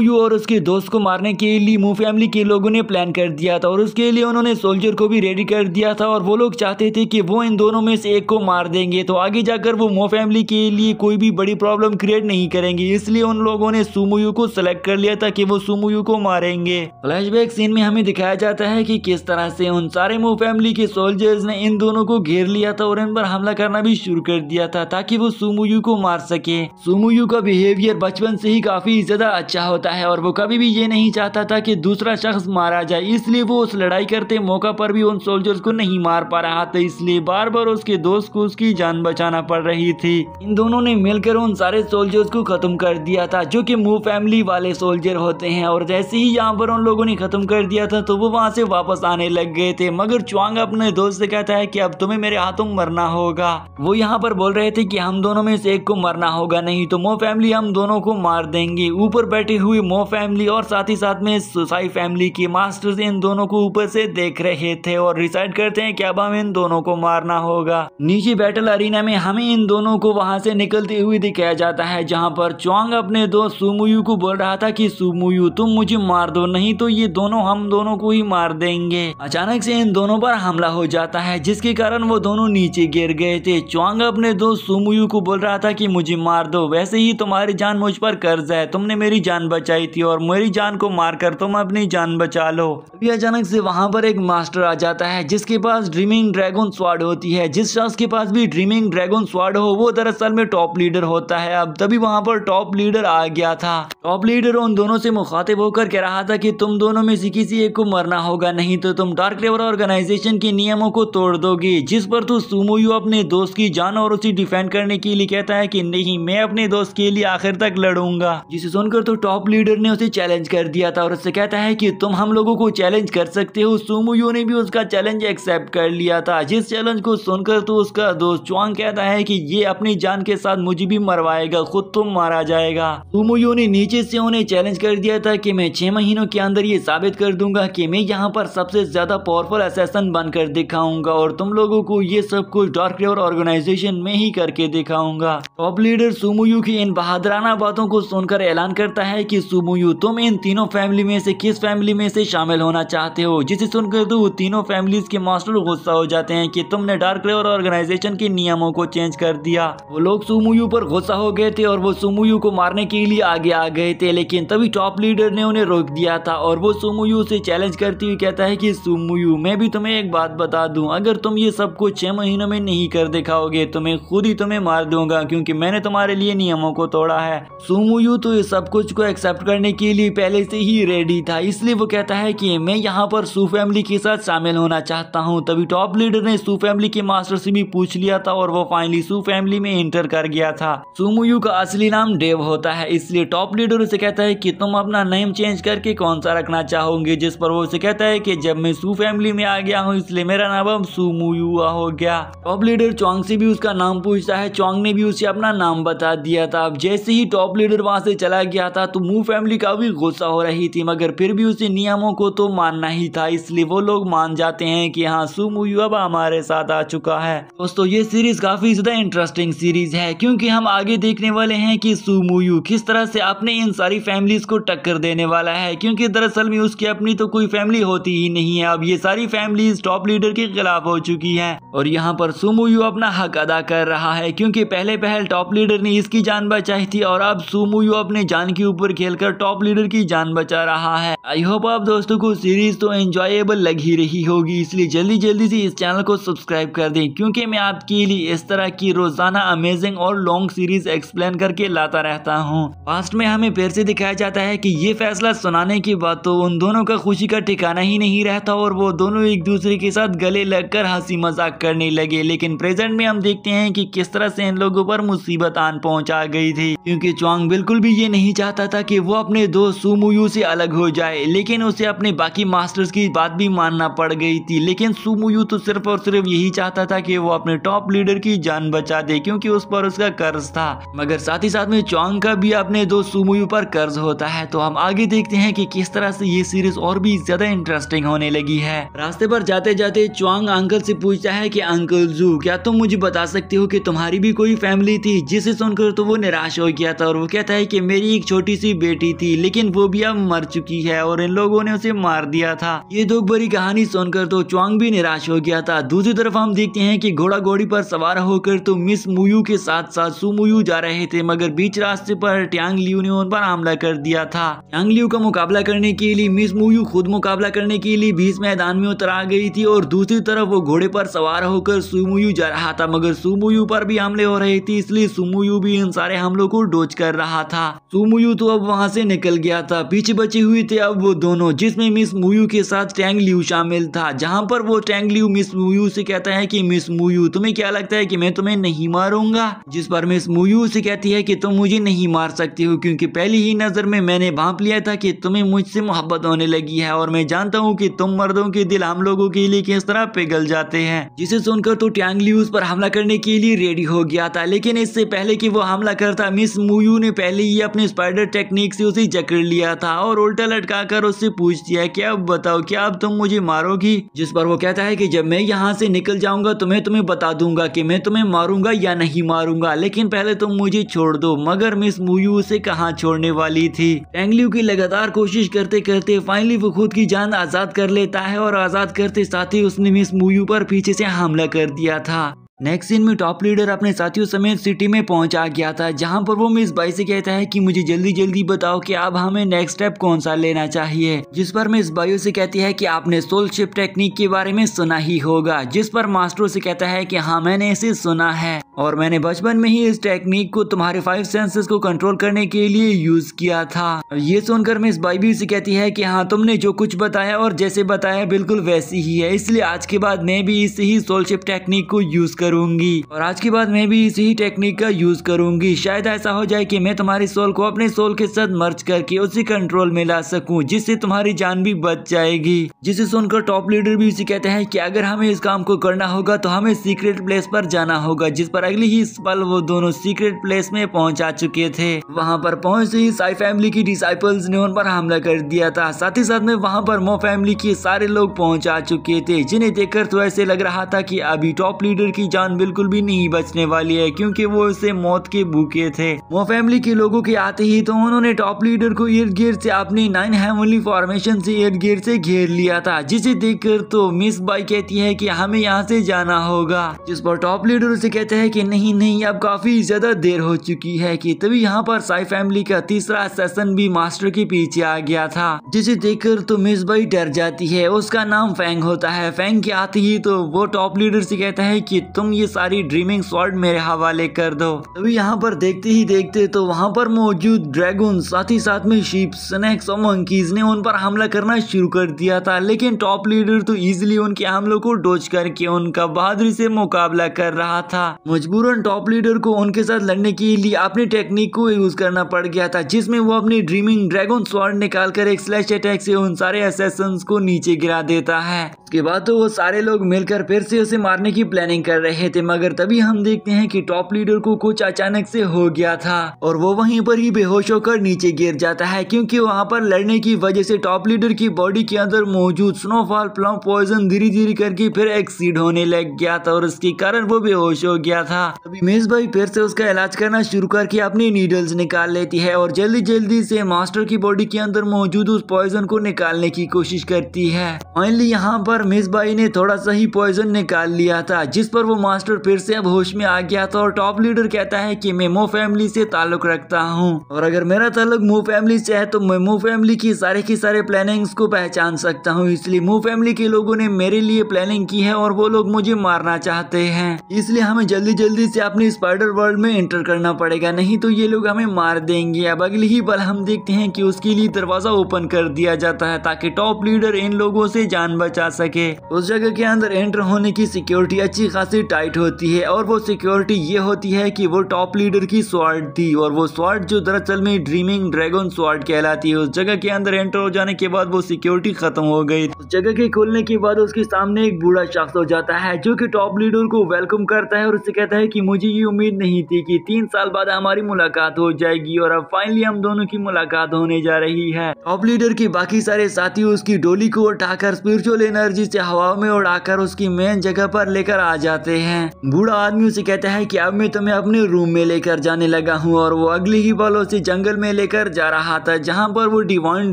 यू और उसके दोस्त को मारने के लिए मू फैमिली के लोगों ने प्लान कर दिया था और उसके लिए उन्होंने सोल्जर को भी रेडी कर दिया था और वो लोग चाहते थे कि वो इन दोनों में से एक को मार देंगे तो आगे जाकर वो मू फैमिली के लिए कोई भी बड़ी प्रॉब्लम क्रिएट नहीं करेंगे इसलिए उन लोगों ने सुमुयू को सेलेक्ट कर लिया था कि वो सुमुयू को मारेंगे फ्लैशबैक सीन में हमें दिखाया जाता है कि किस तरह से उन सारे मू फैमिली के सोल्जर्स ने इन दोनों को घेर लिया था और इन पर हमला करना भी शुरू कर दिया था ताकि वो सुमुयू को मार सके सुमुयू का बिहेवियर बचपन से ही काफी ज्यादा अच्छा होता है और वो कभी भी ये नहीं चाहता था कि दूसरा शख्स मारा जाए इसलिए वो उस लड़ाई करते मौका पर भी उन सोल्जर्स को नहीं मार पा रहा था इसलिए बार बार उसके दोस्त को उसकी जान बचाना पड़ रही थी इन दोनों ने मिलकर उन सारे सोल्जर्स को खत्म कर दिया था जो की मूव फैमिली वाले सोल्जर होते हैं और जैसे ही यहाँ पर उन लोगों ने खत्म कर दिया था तो वो वहाँ से वापस आने लग गए थे मगर चुआंग अपने दोस्त से कहता है की अब तुम्हें मेरे हाथों मरना होगा वो यहाँ पर बोल रहे थे की हम दोनों में से एक को मरना होगा नहीं तो मो फैमिली हम दोनों को मार देंगे ऊपर बैठी हुई मो फैमिली और साथ ही साथ में सुसाई फैमिली की मास्टर्स इन दोनों को ऊपर से देख रहे थे और डिसाइड करते हैं क्या अब हम इन दोनों को मारना होगा नीचे बैटल अरीना में हमें इन दोनों को वहां से निकलते हुए दिखाया जाता है जहाँ पर चौंग अपने दोस्त सुमुयू को बोल रहा था की सुमुयू तुम मुझे मार दो नहीं तो ये दोनों हम दोनों को ही मार देंगे अचानक से इन दोनों पर हमला हो जाता है जिसके कारण वो दोनों नीचे गिर गए थे चौंग अपने दोस्त सुमुयू को बोल रहा था कि मुझे मार दो वैसे ही तुम्हारी जान मुझ पर कर्ज है तुमने मेरी जान बचाई थी और मेरी जान को मारकर तुम अपनी जान बचा लो अभी अचानक से वहाँ पर एक मास्टर आ जाता है जिसके पास ड्रीमिंग ड्रैगन स्वाड होती है जिस शख्स के पास भी ड्रीमिंग ड्रैगन स्वाड हो वो दरअसल में टॉप लीडर होता है अब तभी वहाँ पर टॉप लीडर आ गया था टॉप लीडर उन दोनों से मुखातिब होकर कह रहा था कि तुम दोनों में से किसी एक को मरना होगा नहीं तो तुम डार्क लेवर ऑर्गेनाइजेशन के नियमों को तोड़ दोगे जिस पर तो सुमोयू अपने दोस्त की जान और उसे डिफेंड करने के लिए कहता है कि नहीं मैं अपने दोस्त के लिए आखिर तक लड़ूंगा जिसे सुनकर तो टॉप लीडर ने उसे चैलेंज कर दिया था और उससे कहता है कि तुम हम लोगों को चैलेंज कर सकते हो सुमोयो ने भी उसका चैलेंज एक्सेप्ट कर लिया था जिस चैलेंज को सुनकर तो उसका दोस्त चुआंग कहता है कि ये अपनी जान के साथ मुझे भी मरवाएगा खुद तुम मारा जाएगा सुमोयो ने नीचे से उन्हें चैलेंज कर दिया था कि मैं छह महीनों के अंदर ये साबित कर दूंगा कि मैं यहाँ पर सबसे ज्यादा पावरफुल असैसन बनकर दिखाऊंगा और तुम लोगों को ये सब कुछ डार्क रेवर ऑर्गेनाइजेशन में ही करके दिखाऊंगा टॉप लीडर सुमोयो की इन बहादराना बातों को सुनकर ऐलान करता है कि सुमुयू तुम इन तीनों फैमिली में से किस फैमिली में से शामिल होना चाहते हो जिसे सुनकर तो तीनों फैमिलीज के मास्टर गुस्सा हो जाते हैं कि तुमने डार्क लेवर ऑर्गेनाइजेशन के नियमों को चेंज कर दिया वो लोग सुमुयू पर गुस्सा हो गए थे और वो सुमुयू को मारने के लिए आगे आ गए थे लेकिन तभी टॉप लीडर ने उन्हें रोक दिया था और वो सुमुयू से चैलेंज करती हुई कहता है की सुमुयू मैं भी तुम्हें एक बात बता दू अगर तुम ये सब कुछ छह महीनों में नहीं कर दिखाओगे तो मैं खुद ही तुम्हें मार दूंगा क्योंकि मैंने तुम्हारे लिए नियमों को तोड़ा है सुमुयू तो ये सब कुछ को एक्सेप्ट करने के लिए पहले से ही रेडी था इसलिए वो कहता है कि मैं यहाँ पर सू फैमिली के साथ शामिल होना चाहता हूँ तभी टॉप लीडर ने सू फैमिली के मास्टर से भी पूछ लिया था और वो फाइनली सू फैमिली में एंटर कर गया था सुमुयू का असली नाम डेव होता है इसलिए टॉप लीडर उसे कहता है की तुम अपना नेम चेंज करके कौन सा रखना चाहोगे जिस पर वो उसे कहता है की जब मैं सू फैमिली में आ गया हूँ इसलिए मेरा नाम अब सुमुयुआ हो गया टॉप लीडर चौंग से भी उसका नाम पूछता है चौंग ने भी उसे अपना नाम बता दिया था अब जैसे ही टॉप लीडर वहाँ से चला गया था था तो मुंह फैमिली का भी गुस्सा हो रही थी मगर फिर भी उसे नियमों को तो मानना ही था इसलिए वो लोग मान जाते हैं कि हाँ सुमू अब हमारे साथ आ चुका है दोस्तों ये सीरीज काफी ज्यादा इंटरेस्टिंग सीरीज है क्योंकि हम आगे देखने वाले हैं कि सुमुयू किस तरह से अपने इन सारी फैमिलीज को टक्कर देने वाला है क्योंकि दरअसल में उसकी अपनी तो कोई फैमिली होती ही नहीं है अब ये सारी फैमिलीज टॉप लीडर के खिलाफ हो चुकी है और यहाँ पर सुमुयू अपना हक अदा कर रहा है क्योंकि पहले पहल टॉप लीडर ने इसकी जान बचाई थी और अब सुमुयू अपने जान की ऊपर खेलकर टॉप लीडर की जान बचा रहा है आई होप आप दोस्तों को सीरीज तो एंजॉयबल लग ही रही होगी इसलिए जल्दी जल्दी से इस चैनल को सब्सक्राइब कर दें क्योंकि मैं आपके लिए इस तरह की रोजाना अमेजिंग और लॉन्ग सीरीज एक्सप्लेन करके लाता रहता हूँ फास्ट में हमें फिर से दिखाया जाता है की ये फैसला सुनाने के बाद तो उन दोनों का खुशी का ठिकाना ही नहीं रहता और वो दोनों एक दूसरे के साथ गले लगकर हंसी मजाक करने लगे लेकिन प्रेजेंट में हम देखते हैं कि किस तरह से इन लोगों पर मुसीबत आन पहुंचा गई थी क्योंकि चौंग बिल्कुल भी ये नहीं चाहता चाहता था कि वो अपने दोस्त सुमुयू से अलग हो जाए लेकिन उसे अपने बाकी मास्टर्स की बात भी मानना पड़ गई थी लेकिन सुमुयू तो सिर्फ और सिर्फ यही चाहता था कि वो अपने टॉप लीडर की जान बचा दे क्योंकि उस पर उसका कर्ज था मगर साथ ही साथ में चौंग का भी अपने दोस्त सुमुयू पर कर्ज होता है तो हम आगे देखते हैं कि किस तरह से ये सीरीज और भी ज्यादा इंटरेस्टिंग होने लगी है रास्ते पर जाते जाते चौंग अंकल से पूछता है की अंकल जू क्या तुम मुझे बता सकते हो की तुम्हारी भी कोई फैमिली थी जिसे सुनकर तो वो निराश हो गया था और वो कहता है कि मेरी एक छोटी छोटी सी बेटी थी लेकिन वो भी अब मर चुकी है और इन लोगों ने उसे मार दिया था ये दुख भरी कहानी सुनकर तो चुआंग भी निराश हो गया था दूसरी तरफ हम देखते हैं कि घोड़ा घोड़ी पर सवार होकर तो मिस मुयू के साथ साथ सुमुयू जा रहे थे मगर बीच रास्ते पर ट्यांग लियू ने उन पर हमला कर दिया था ट्यांग लियू का मुकाबला करने के लिए मिस मुयू खुद मुकाबला करने के लिए बीस मैदान में उतर आ गई थी और दूसरी तरफ वो घोड़े पर सवार होकर सुमुयू जा रहा था मगर सुमुयू पर भी हमले हो रहे थे इसलिए सुमुयू भी इन सारे हमलों को डोज कर रहा था सुमुयू मुयू तो अब वहां से निकल गया था पीछे बचे हुए थे अब वो दोनों जिसमें मिस मुयू के साथ टैंग शामिल था जहां पर वो टैंग मिस मुयू से कहता है कि मिस मुयू तुम्हें क्या लगता है कि मैं तुम्हें नहीं मारूंगा जिस पर मिस मुयू से कहती है कि तुम मुझे नहीं मार सकती हो क्योंकि पहली ही नज़र में मैंने भाप लिया था कि तुम्हें मुझसे मोहब्बत होने लगी है और मैं जानता हूँ कि तुम मर्दों के दिल हम लोगों के लिए किस तरह पिघल जाते हैं जिसे सुनकर तो टैंगली उस पर हमला करने के लिए रेडी हो गया था लेकिन इससे पहले की वो हमला करता मिस मुयू ने पहले ही अपने स्पाइडर सारे टेक्निक से उसे जकड़ लिया था और उल्टा लटका कर उससे पूछती है की अब बताओ क्या अब तुम मुझे मारोगी जिस पर वो कहता है की जब मैं यहाँ से निकल जाऊंगा तुम्हें तुम्हें बता दूंगा की मैं तुम्हें मारूंगा या नहीं मारूंगा लेकिन पहले तुम मुझे छोड़ दो मगर मिस मुयू उसे कहाँ छोड़ने वाली थी टेंगलियू की लगातार कोशिश करते करते फाइनली वो खुद की जान आजाद कर लेता है और आजाद करते साथ ही उसने मिस मुयू पर पीछे से हमला कर दिया था नेक्स्ट में टॉप लीडर अपने साथियों समेत सिटी में पहुंचा गया था जहां पर वो मिस बाई से कहता है कि मुझे जल्दी जल्दी बताओ कि अब हमें नेक्स्ट स्टेप कौन सा लेना चाहिए जिस पर मिस बायो से कहती है कि आपने सोल शिप टेक्निक के बारे में सुना ही होगा जिस पर मास्टरों से कहता है कि हाँ मैंने इसे सुना है और मैंने बचपन में ही इस टेक्निक को तुम्हारे फाइव सेंसेस को कंट्रोल करने के लिए यूज किया था ये सुनकर मिस बाई भी उसे कहती है कि हाँ तुमने जो कुछ बताया और जैसे बताया बिल्कुल वैसी ही है इसलिए आज के बाद मैं भी इस ही सोल शिप टेक्निक को यूज करूंगी और आज के बाद मैं भी इसी टेक्निक का यूज करूंगी शायद ऐसा हो जाए की मैं तुम्हारी सोल को अपने सोल के साथ मर्ज करके उसी कंट्रोल में ला सकूँ जिससे तुम्हारी जान भी बच जाएगी जिसे सुनकर टॉप लीडर भी उसे कहते हैं की अगर हमें इस काम को करना होगा तो हमें सीक्रेट प्लेस पर जाना होगा जिस पर अगली ही पल वो दोनों सीक्रेट प्लेस में पहुँचा चुके थे वहाँ पर पहुँच ही साई फैमिली की डिसाइपल्स ने उन पर हमला कर दिया था साथ ही साथ में वहाँ पर मो फैमिली के सारे लोग पहुँचा चुके थे जिन्हें देखकर तो ऐसे लग रहा था कि अभी टॉप लीडर की जान बिल्कुल भी नहीं बचने वाली है क्योंकि वो उसे मौत के भूखे थे वो फैमिली के लोगों के आते ही तो उन्होंने टॉप लीडर को इर्द गिर्द से अपनी नाइन हेमली फॉर्मेशन से इर्द गिर्द से घेर लिया था जिसे देखकर तो मिस बाई कहती है कि हमें यहाँ से जाना होगा जिस पर टॉप लीडर उसे कहते हैं कि नहीं नहीं अब काफी ज्यादा देर हो चुकी है की तभी यहाँ पर साई फैमिली का तीसरा सेशन भी मास्टर के पीछे आ गया था जिसे देखकर तो मिस बाई डर जाती है उसका नाम फैंग होता है फैंग के आते ही तो वो टॉप लीडर से कहता है कि तुम तुम ये सारी ड्रीमिंग स्वॉर्ड मेरे हवाले कर दो तभी यहाँ पर देखते ही देखते तो वहाँ पर मौजूद ड्रैगन साथ ही साथ में शीप स्नैक्स और मंकीज ने उन पर हमला करना शुरू कर दिया था लेकिन टॉप लीडर तो इजिली उनके हमलों को डोज करके उनका बहादुरी से मुकाबला कर रहा था मजबूरन टॉप लीडर को उनके साथ लड़ने के लिए अपनी टेक्निक को यूज करना पड़ गया था जिसमे वो अपनी ड्रीमिंग ड्रैगन स्वॉर्ड निकाल कर एक स्लैश अटैक से उन सारे एसेसन्स को नीचे गिरा देता है उसके बाद तो वो सारे लोग मिलकर फिर से उसे मारने की प्लानिंग कर रहे रहे थे मगर तभी हम देखते हैं कि टॉप लीडर को कुछ अचानक से हो गया था और वो वहीं पर ही बेहोश होकर नीचे गिर जाता है क्योंकि वहाँ पर लड़ने की वजह से टॉप लीडर की बॉडी के अंदर मौजूद स्नोफॉल प्लम पॉइजन धीरे धीरे करके फिर एक्सीड होने लग गया था और उसके कारण वो बेहोश हो गया था अभी मेज भाई फिर से उसका इलाज करना शुरू करके अपनी नीडल्स निकाल लेती है और जल्दी जल्दी से मास्टर की बॉडी के अंदर मौजूद उस पॉइजन को निकालने की कोशिश करती है फाइनली यहाँ पर भाई ने थोड़ा सा ही पॉइजन निकाल लिया था जिस पर वो मास्टर फिर से अब होश में आ गया था और टॉप लीडर कहता है कि मैं मो फैमिली से ताल्लुक रखता हूँ और अगर मेरा ताल्लुक मो फैमिली से है तो मैं मो फैमिली की सारे की सारे प्लानिंग्स को पहचान सकता हूँ इसलिए मो फैमिली के लोगों ने मेरे लिए प्लानिंग की है और वो लोग मुझे मारना चाहते है इसलिए हमें जल्दी जल्दी से अपने स्पाइडर वर्ल्ड में एंटर करना पड़ेगा नहीं तो ये लोग हमें मार देंगे अब अगले ही पल हम देखते हैं की उसके लिए दरवाजा ओपन कर दिया जाता है ताकि टॉप लीडर इन लोगों से जान बचा सके उस जगह के अंदर एंटर होने की सिक्योरिटी अच्छी खासी टाइट होती है और वो सिक्योरिटी ये होती है कि वो टॉप लीडर की स्वाड थी और वो स्वाड जो दरअसल में ड्रीमिंग ड्रैगन स्वाड कहलाती है उस जगह के अंदर एंटर हो जाने के बाद वो सिक्योरिटी खत्म हो गई उस जगह के खोलने के बाद उसके सामने एक बूढ़ा शख्स हो जाता है जो की टॉप लीडर को वेलकम करता है और उससे कहता है की मुझे ये उम्मीद नहीं थी की तीन साल बाद हमारी मुलाकात हो जाएगी और अब फाइनली हम दोनों की मुलाकात होने जा रही है टॉप लीडर के बाकी सारे साथी उसकी डोली को उठाकर स्पिरिचुअल एनर्जी से हवा में उड़ाकर उसकी मेन जगह पर लेकर आ जाते हैं हैं बूढ़ा आदमी उसे कहता है कि अब मैं तुम्हें अपने रूम में लेकर जाने लगा हूँ और वो अगले ही पल उसे जंगल में लेकर जा रहा था जहाँ पर वो डिवाइन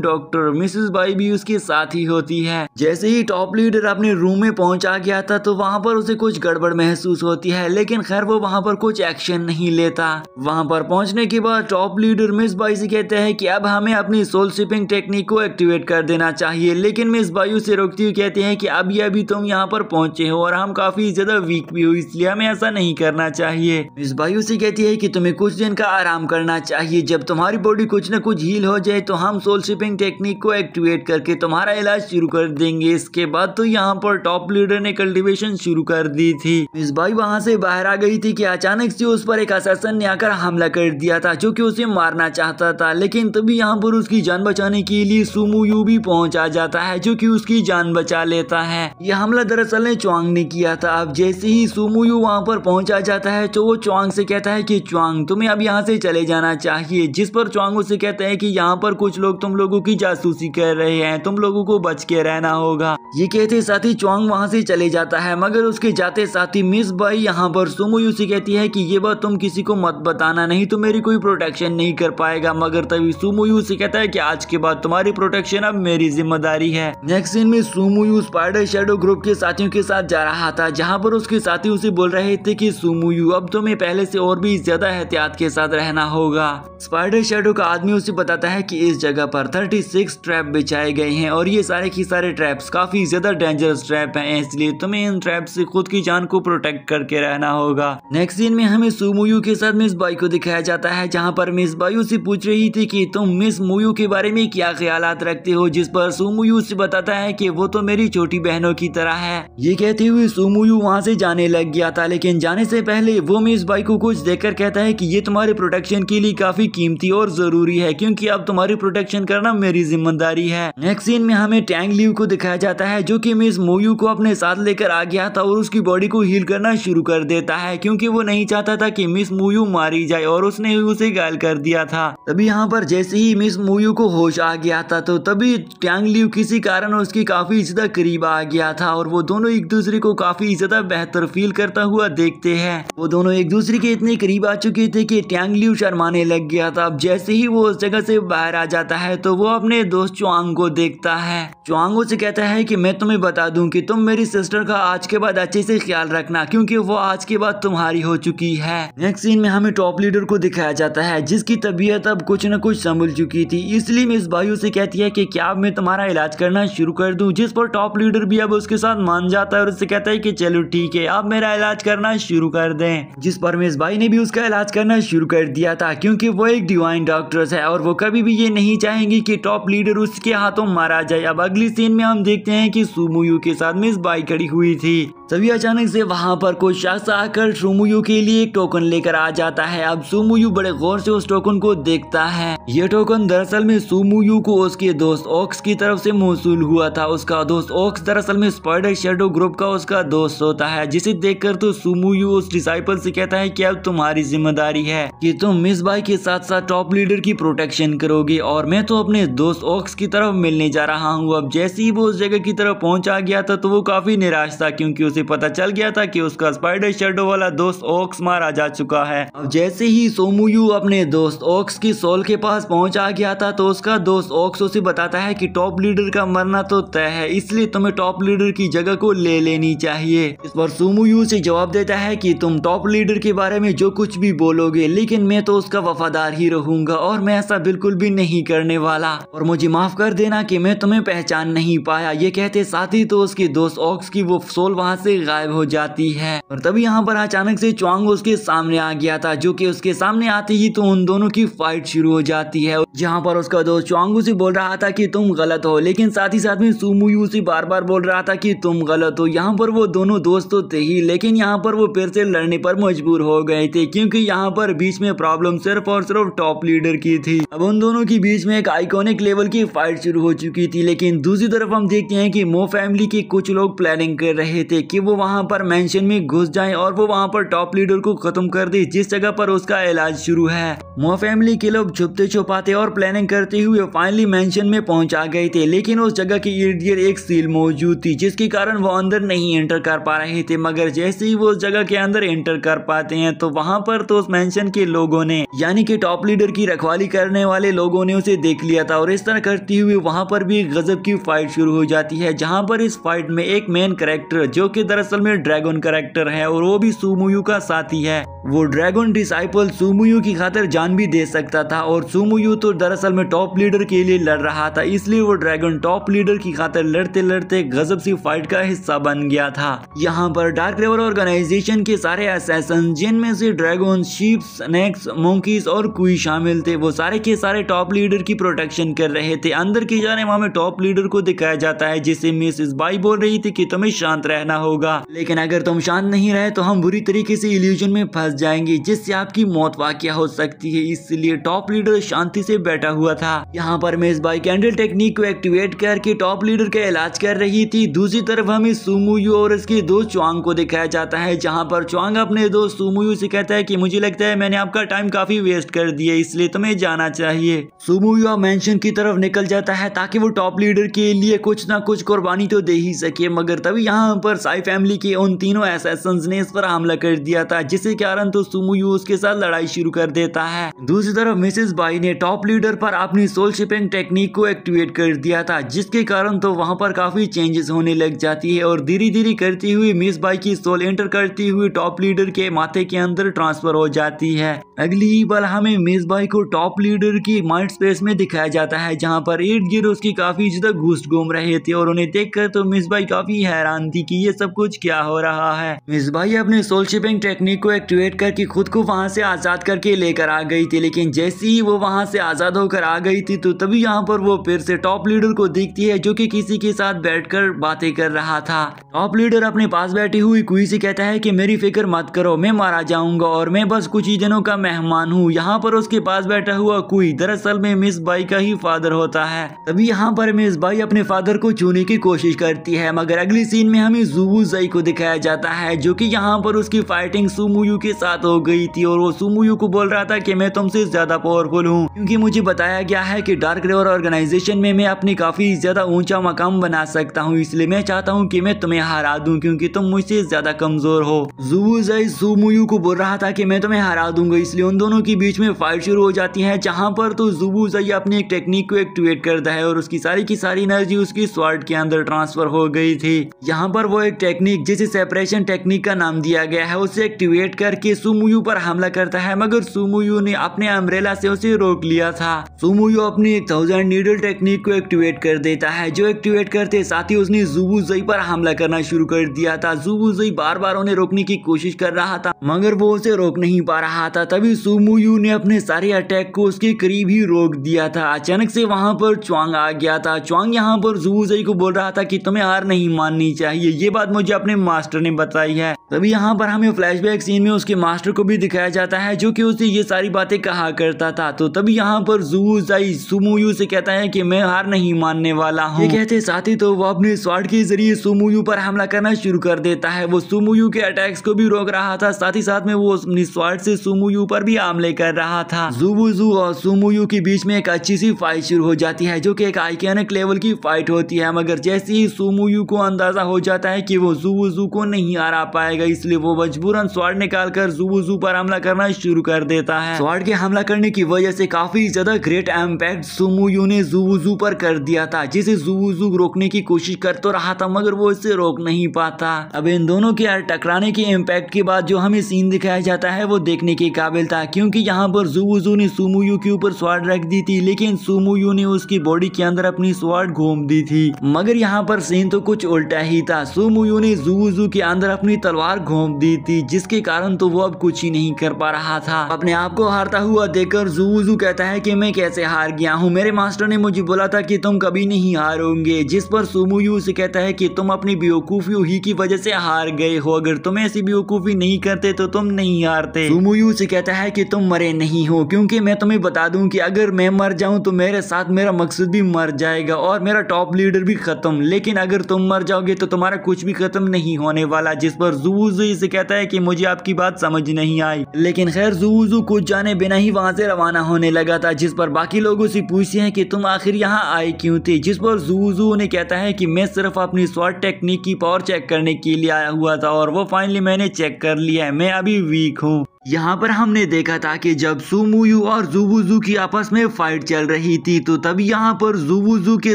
डॉक्टर मिसेस बाई भी उसके साथ ही होती है जैसे ही टॉप लीडर अपने रूम में पहुंचा गया था तो वहाँ पर उसे कुछ गड़बड़ महसूस होती है लेकिन खैर वो वहाँ पर कुछ एक्शन नहीं लेता वहाँ पर पहुँचने के बाद टॉप लीडर मिस बाई से कहते हैं की अब हमें अपनी सोल शिपिंग टेक्निक को एक्टिवेट कर देना चाहिए लेकिन मिस बाई उसे रोकती हुई कहते हैं की अभी अभी तुम यहाँ पर पहुंचे हो और हम काफी ज्यादा वीक भी भी हो इसलिए हमें ऐसा नहीं करना चाहिए मिस भाई उसे कहती है कि तुम्हें कुछ दिन का आराम करना चाहिए जब तुम्हारी बॉडी कुछ न कुछ हील हो जाए तो हम सोल शिपिंग टेक्निक को एक्टिवेट करके तुम्हारा इलाज शुरू कर देंगे इसके बाद तो यहाँ पर टॉप लीडर ने कल्टिवेशन शुरू कर दी थी मिस भाई वहाँ से बाहर आ गई थी कि अचानक से उस पर एक असासन ने आकर हमला कर दिया था जो कि उसे मारना चाहता था लेकिन तभी यहाँ पर उसकी जान बचाने के लिए सुमू यू भी पहुँचा जाता है जो की उसकी जान बचा लेता है यह हमला दरअसल ने चौंग ने किया था अब जैसे ही ही सुमुयू वहाँ पर पहुँचा जाता है तो वो चुआंग से कहता है कि चुआंग तुम्हें अब यहाँ से चले जाना चाहिए जिस पर चुआंग उसे कहते हैं कि यहाँ पर कुछ लोग तुम लोगों की जासूसी कर रहे हैं तुम लोगों को बच के रहना होगा ये कहते साथ ही चुआंग वहाँ से चले जाता है मगर उसके जाते साथ ही मिस बाई यहाँ पर सुमुयू से कहती है की ये बात तुम किसी को मत बताना नहीं तो मेरी कोई प्रोटेक्शन नहीं कर पाएगा मगर तभी सुमुयू से कहता है की आज के बाद तुम्हारी प्रोटेक्शन अब मेरी जिम्मेदारी है नेक्स्ट सीन में सुमुयू स्पाइडर शेडो ग्रुप के साथियों के साथ जा रहा था जहाँ पर उसके साथ ही उसे बोल रहे थे कि सुमुयू अब तुम्हें तो पहले से और भी ज्यादा एहतियात के साथ रहना होगा स्पाइडर शेडो का आदमी उसे बताता है कि इस जगह पर 36 ट्रैप बिछाए गए हैं और ये सारे की सारे ट्रैप्स काफी ज्यादा डेंजरस ट्रैप हैं इसलिए तुम्हें इन ट्रैप से खुद की जान को प्रोटेक्ट करके रहना होगा नेक्स्ट सीन में हमें सुमुयू के साथ मिस बाई को दिखाया जाता है जहाँ पर मिस बाई उसे पूछ रही थी की तुम मिस मोयू के बारे में क्या ख्याल रखते हो जिस पर सुमुयू से बताता है की वो तो मेरी छोटी बहनों की तरह है ये कहते हुए सुमुयू वहाँ से जाने जाने लग गया था लेकिन जाने से पहले वो मिस बाइक को कुछ देखकर कहता है कि ये तुम्हारे प्रोटेक्शन के लिए काफी कीमती और जरूरी है क्योंकि अब तुम्हारी प्रोटेक्शन करना मेरी जिम्मेदारी है नेक्स्ट सीन में हमें टैंग लिव को दिखाया जाता है जो की मिस मोयू को अपने साथ लेकर आ गया था और उसकी बॉडी को हील करना शुरू कर देता है क्योंकि वो नहीं चाहता था की मिस मोयू मारी जाए और उसने उसे घायल कर दिया था तभी यहाँ पर जैसे ही मिस मोयू को होश आ गया था तो तभी टैंग लिव किसी कारण उसकी काफी ज्यादा करीब आ गया था और वो दोनों एक दूसरे को काफी ज्यादा बेहतर फील करता हुआ देखते हैं वो दोनों एक दूसरे के इतने करीब आ चुके थे कि टैंग लियू शर्माने लग गया था अब जैसे ही वो उस जगह से बाहर आ जाता है तो वो अपने दोस्त चुआंग को देखता है चुआंग उसे कहता है कि मैं तुम्हें बता दूं कि तुम मेरी सिस्टर का आज के बाद अच्छे से ख्याल रखना क्योंकि वो आज के बाद तुम्हारी हो चुकी है नेक्स्ट सीन में हमें टॉप लीडर को दिखाया जाता है जिसकी तबीयत अब कुछ न कुछ संभल चुकी थी इसलिए मिस भाई उसे कहती है कि क्या मैं तुम्हारा इलाज करना शुरू कर दूं जिस पर टॉप लीडर भी अब उसके साथ मान जाता है और उससे कहता है कि चलो ठीक है आप आप मेरा इलाज करना शुरू कर दें जिस परमेश भाई ने भी उसका इलाज करना शुरू कर दिया था क्योंकि वो एक डिवाइन डॉक्टर है और वो कभी भी ये नहीं चाहेंगे कि टॉप लीडर उसके हाथों मारा जाए अब अगली सीन में हम देखते हैं कि सुमुयू के साथ मिस बाई खड़ी हुई थी तभी अचानक से वहाँ पर कोई शख्स आकर सुमुयु के लिए एक टोकन लेकर आ जाता है अब सुमुयु बड़े गौर से उस टोकन को देखता है ये टोकन दरअसल में सुमुयु को उसके दोस्त ओक्स की तरफ से मौसू हुआ था उसका दोस्त ओक्स दरअसल में स्पाइडर शेडो ग्रुप का उसका दोस्त होता है जिसे कर तो सुमुयु उस डिसाइपल से कहता है की अब तुम्हारी जिम्मेदारी है की तुम मिस बाई के साथ साथ टॉप लीडर की प्रोटेक्शन करोगे और मैं तो अपने दोस्त ओक्स की तरफ मिलने जा रहा हूँ अब जैसे ही वो उस जगह की तरफ पहुँचा गया था तो वो काफी निराश था क्यूँकी उसे से पता चल गया था कि उसका स्पाइडर शेडो वाला दोस्त ओक्स मारा जा चुका है अब जैसे ही सोमुयू अपने दोस्त ओक्स की सोल के पास पहुंचा गया था तो उसका दोस्त ओक्स उसे बताता है कि टॉप लीडर का मरना तो तय है इसलिए तुम्हें टॉप लीडर की जगह को ले लेनी चाहिए इस पर सोमुयू से जवाब देता है की तुम टॉप लीडर के बारे में जो कुछ भी बोलोगे लेकिन मैं तो उसका वफादार ही रहूंगा और मैं ऐसा बिल्कुल भी नहीं करने वाला और मुझे माफ कर देना की मैं तुम्हें पहचान नहीं पाया ये कहते साथ ही तो उसके दोस्त ऑक्स की वो सोल वहाँ से से गायब हो जाती है और तभी यहाँ पर अचानक से चुआंग उसके सामने आ गया था जो कि उसके सामने आते ही तो उन दोनों की फाइट शुरू हो जाती है जहाँ पर उसका दोस्त चुआंग उसे बोल रहा था कि तुम गलत हो लेकिन साथ ही साथ में सुमुयू उसे बार बार बोल रहा था कि तुम गलत हो यहाँ पर वो दोनों दोस्त तो थे ही लेकिन यहाँ पर वो फिर से लड़ने पर मजबूर हो गए थे क्योंकि यहाँ पर बीच में प्रॉब्लम सिर्फ और सिर्फ टॉप लीडर की थी अब उन दोनों के बीच में एक आइकोनिक लेवल की फाइट शुरू हो चुकी थी लेकिन दूसरी तरफ हम देखते हैं कि मो फैमिली के कुछ लोग प्लानिंग कर रहे थे कि वो वहाँ पर मैंशन में घुस जाए और वो वहाँ पर टॉप लीडर को खत्म कर दे जिस जगह पर उसका इलाज शुरू है मो फैमिली के लोग छुपते छुपाते और प्लानिंग करते हुए फाइनली मैंशन में पहुंचा गए थे लेकिन उस जगह के इर्द गिर्द एक सील मौजूद थी जिसके कारण वो अंदर नहीं एंटर कर पा रहे थे मगर जैसे ही वो उस जगह के अंदर एंटर कर पाते हैं तो वहाँ पर तो उस मैंशन के लोगों ने यानी कि टॉप लीडर की रखवाली करने वाले लोगों ने उसे देख लिया था और इस तरह करते हुए वहाँ पर भी गजब की फाइट शुरू हो जाती है जहाँ पर इस फाइट में एक मेन करेक्टर जो कि के दरअसल में ड्रैगन करेक्टर है और वो भी सुमुयू का साथी है वो ड्रैगन डिसाइपल सुमुयू की खातर जान भी दे सकता था और सुमुयू तो दरअसल में टॉप लीडर के लिए लड़ रहा था इसलिए वो ड्रैगन टॉप लीडर की खातर लड़ते लड़ते गजब सी फाइट का हिस्सा बन गया था यहाँ पर डार्क लेवल ऑर्गेनाइजेशन के सारे असैसन जिनमें से ड्रैगन शीप स्नेक्स मोंकीज और कुई शामिल थे वो सारे के सारे टॉप लीडर की प्रोटेक्शन कर रहे थे अंदर की जाने वहाँ में टॉप लीडर को दिखाया जाता है जिसे मिस बाई बोल रही थी कि तुम्हें शांत रहना हो होगा लेकिन अगर तुम शांत नहीं रहे तो हम बुरी तरीके से इल्यूजन में फंस जाएंगे जिससे आपकी मौत वाक्य हो सकती है इसलिए टॉप लीडर शांति से बैठा हुआ था यहाँ पर मेज बाई कैंडल टेक्निक को एक्टिवेट करके टॉप लीडर का इलाज कर रही थी दूसरी तरफ हमें सुमुयू और उसके दोस्त चुआंग को दिखाया जाता है जहाँ पर चुआंग अपने दोस्त सुमुयू से कहता है की मुझे लगता है मैंने आपका टाइम काफी वेस्ट कर दिया इसलिए तुम्हें जाना चाहिए सुमुयू मैं की तरफ निकल जाता है ताकि वो टॉप लीडर के लिए कुछ ना कुछ कुर्बानी तो दे ही सके मगर तभी यहाँ पर साई फैमिली के उन तीनों एसेसन्स ने इस पर हमला कर दिया था जिसके कारण तो सुमुयु उसके साथ लड़ाई शुरू कर देता है दूसरी तरफ मिसेस बाई ने टॉप लीडर पर अपनी सोल शिपिंग टेक्निक को एक्टिवेट कर दिया था जिसके कारण तो वहाँ पर काफी चेंजेस होने लग जाती है और धीरे धीरे करती हुई मिस बाई की सोल एंटर करती हुई टॉप लीडर के माथे के अंदर ट्रांसफर हो जाती है अगली ही बल हमें मिस बाई को टॉप लीडर की माइंड स्पेस में दिखाया जाता है जहाँ पर इर्द गिर्द उसकी काफी ज्यादा घूस घूम रहे थे और उन्हें देखकर तो मिस बाई काफी हैरान थी कि ये सब कुछ क्या हो रहा है मिस भाई अपनी सोल शिपिंग टेक्निक को एक्टिवेट करके खुद को वहाँ से आजाद करके लेकर आ गई थी लेकिन जैसे ही वो वहाँ से आजाद होकर आ गई थी तो तभी यहाँ पर वो फिर से टॉप लीडर को दिखती है जो की किसी के साथ बैठ बातें कर रहा था टॉप लीडर अपने पास बैठी हुई कुई से कहता है की मेरी फिक्र मत करो मैं मारा जाऊंगा और मैं बस कुछ ही दिनों का मेहमान हूँ यहाँ पर उसके पास बैठा हुआ कुई दरअसल में मिस बाई का ही फादर होता है तभी यहाँ पर मिस बाई अपने फादर को छूने की कोशिश करती है मगर अगली सीन में हमें जुबू मुजई को दिखाया जाता है जो कि यहाँ पर उसकी फाइटिंग सुमुयू के साथ हो गई थी और वो सुमुयू को बोल रहा था कि मैं तुमसे ज्यादा पावरफुल हूँ क्योंकि मुझे बताया गया है कि डार्क रिवर ऑर्गेनाइजेशन में मैं अपनी काफी ज्यादा ऊंचा मकाम बना सकता हूँ इसलिए मैं चाहता हूँ की मैं तुम्हें हरा दूँ क्यूँकी तुम मुझसे ज्यादा कमजोर हो जुबूजई सुमुयू को बोल रहा था की मैं तुम्हें हरा दूंगा इसलिए उन दोनों के बीच में फाइट शुरू हो जाती है जहाँ पर तो जुबूजई अपनी एक टेक्निक को एक्टिवेट करता है और उसकी सारी की सारी एनर्जी उसकी स्वर्ट के अंदर ट्रांसफर हो गई थी यहाँ पर वो एक टेक्निक जिसे सेपरेशन टेक्निक का नाम दिया गया है उसे एक्टिवेट करके सुमुयू पर हमला करता है मगर सुमुयू ने अपने अम्ब्रेला से उसे रोक लिया था सुमुयू अपनी एक थाउजेंड नीडल टेक्निक को एक्टिवेट कर देता है जो एक्टिवेट करते साथ ही उसने जुबूजई पर हमला करना शुरू कर दिया था जुबूजई बार बार उन्हें रोकने की कोशिश कर रहा था मगर वो उसे रोक नहीं पा रहा था तभी सुमुयू ने अपने सारे अटैक को उसके करीब ही रोक दिया था अचानक से वहां पर च्वांग आ गया था च्वांग यहाँ पर जुबूजई को बोल रहा था की तुम्हें हार नहीं माननी चाहिए ये बात मुझे अपने मास्टर ने बताई है तभी यहाँ पर हमें फ्लैशबैक सीन में उसके मास्टर को भी दिखाया जाता है जो कि उसे ये सारी बातें कहा करता था तो तभी यहाँ पर जू जाई सुमुयू से कहता है कि मैं हार नहीं मानने वाला हूँ कहते साथ ही तो वो अपने स्वाड के जरिए सुमुयू पर हमला करना शुरू कर देता है वो सुमुयू के अटैक्स को भी रोक रहा था साथ ही साथ में वो अपनी स्वाड से सुमुयू पर भी हमले कर रहा था जुबुजू और सुमुयू के बीच में एक अच्छी सी फाइट शुरू हो जाती है जो की एक आइकेनिक लेवल की फाइट होती है मगर जैसे ही सुमुयू को अंदाजा हो जाता है की वो जुबुजू को नहीं हरा पाएगा जाएगा इसलिए वो मजबूरन स्वाड निकाल कर जूबू जू पर हमला करना शुरू कर देता है स्वाड के हमला करने की वजह से काफी ज्यादा ग्रेट इम्पैक्ट सुमुयू ने जू पर कर दिया था जिसे जू रोकने की कोशिश कर तो रहा था मगर वो इसे रोक नहीं पाता अब इन दोनों के टकराने के इम्पैक्ट के बाद जो हमें सीन दिखाया जाता है वो देखने के काबिल था क्योंकि यहाँ पर जूबूजू ने सुमुयू के ऊपर स्वाड रख दी थी लेकिन सुमुयू ने उसकी बॉडी के अंदर अपनी स्वाड घूम दी थी मगर यहाँ पर सीन तो कुछ उल्टा ही था सुमुयू ने जूबूजू के अंदर अपनी तलवार कार घोंप दी थी जिसके कारण तो वो अब कुछ ही नहीं कर पा रहा था अपने आप को हारता हुआ देखकर जूजू कहता है कि मैं कैसे हार गया हूँ मेरे मास्टर ने मुझे बोला था कि तुम कभी नहीं हारोगे जिस पर सुमुयू से कहता है कि तुम अपनी बेवकूफी ही की वजह से हार गए हो अगर तुम ऐसी बेवकूफी नहीं करते तो तुम नहीं हारते सुमुयू से कहता है कि तुम मरे नहीं हो क्योंकि मैं तुम्हें बता दूं कि अगर मैं मर जाऊं तो मेरे साथ मेरा मकसद भी मर जाएगा और मेरा टॉप लीडर भी खत्म लेकिन अगर तुम मर जाओगे तो तुम्हारा कुछ भी खत्म नहीं होने वाला जिस पर जू जूजू इसे कहता है कि मुझे आपकी बात समझ नहीं आई लेकिन खैर जूजू कुछ जाने बिना ही वहाँ से रवाना होने लगा था जिस पर बाकी लोगो ऐसी पूछते हैं कि तुम आखिर यहाँ आए क्यों थे जिस पर जूजू ने कहता है कि मैं सिर्फ अपनी स्वाट टेक्निक की पावर चेक करने के लिए आया हुआ था और वो फाइनली मैंने चेक कर लिया है मैं अभी वीक हूँ यहाँ पर हमने देखा था कि जब सुमुयू और जुबुजू की आपस में फाइट चल रही थी तो तब यहाँ पर जुबुजू के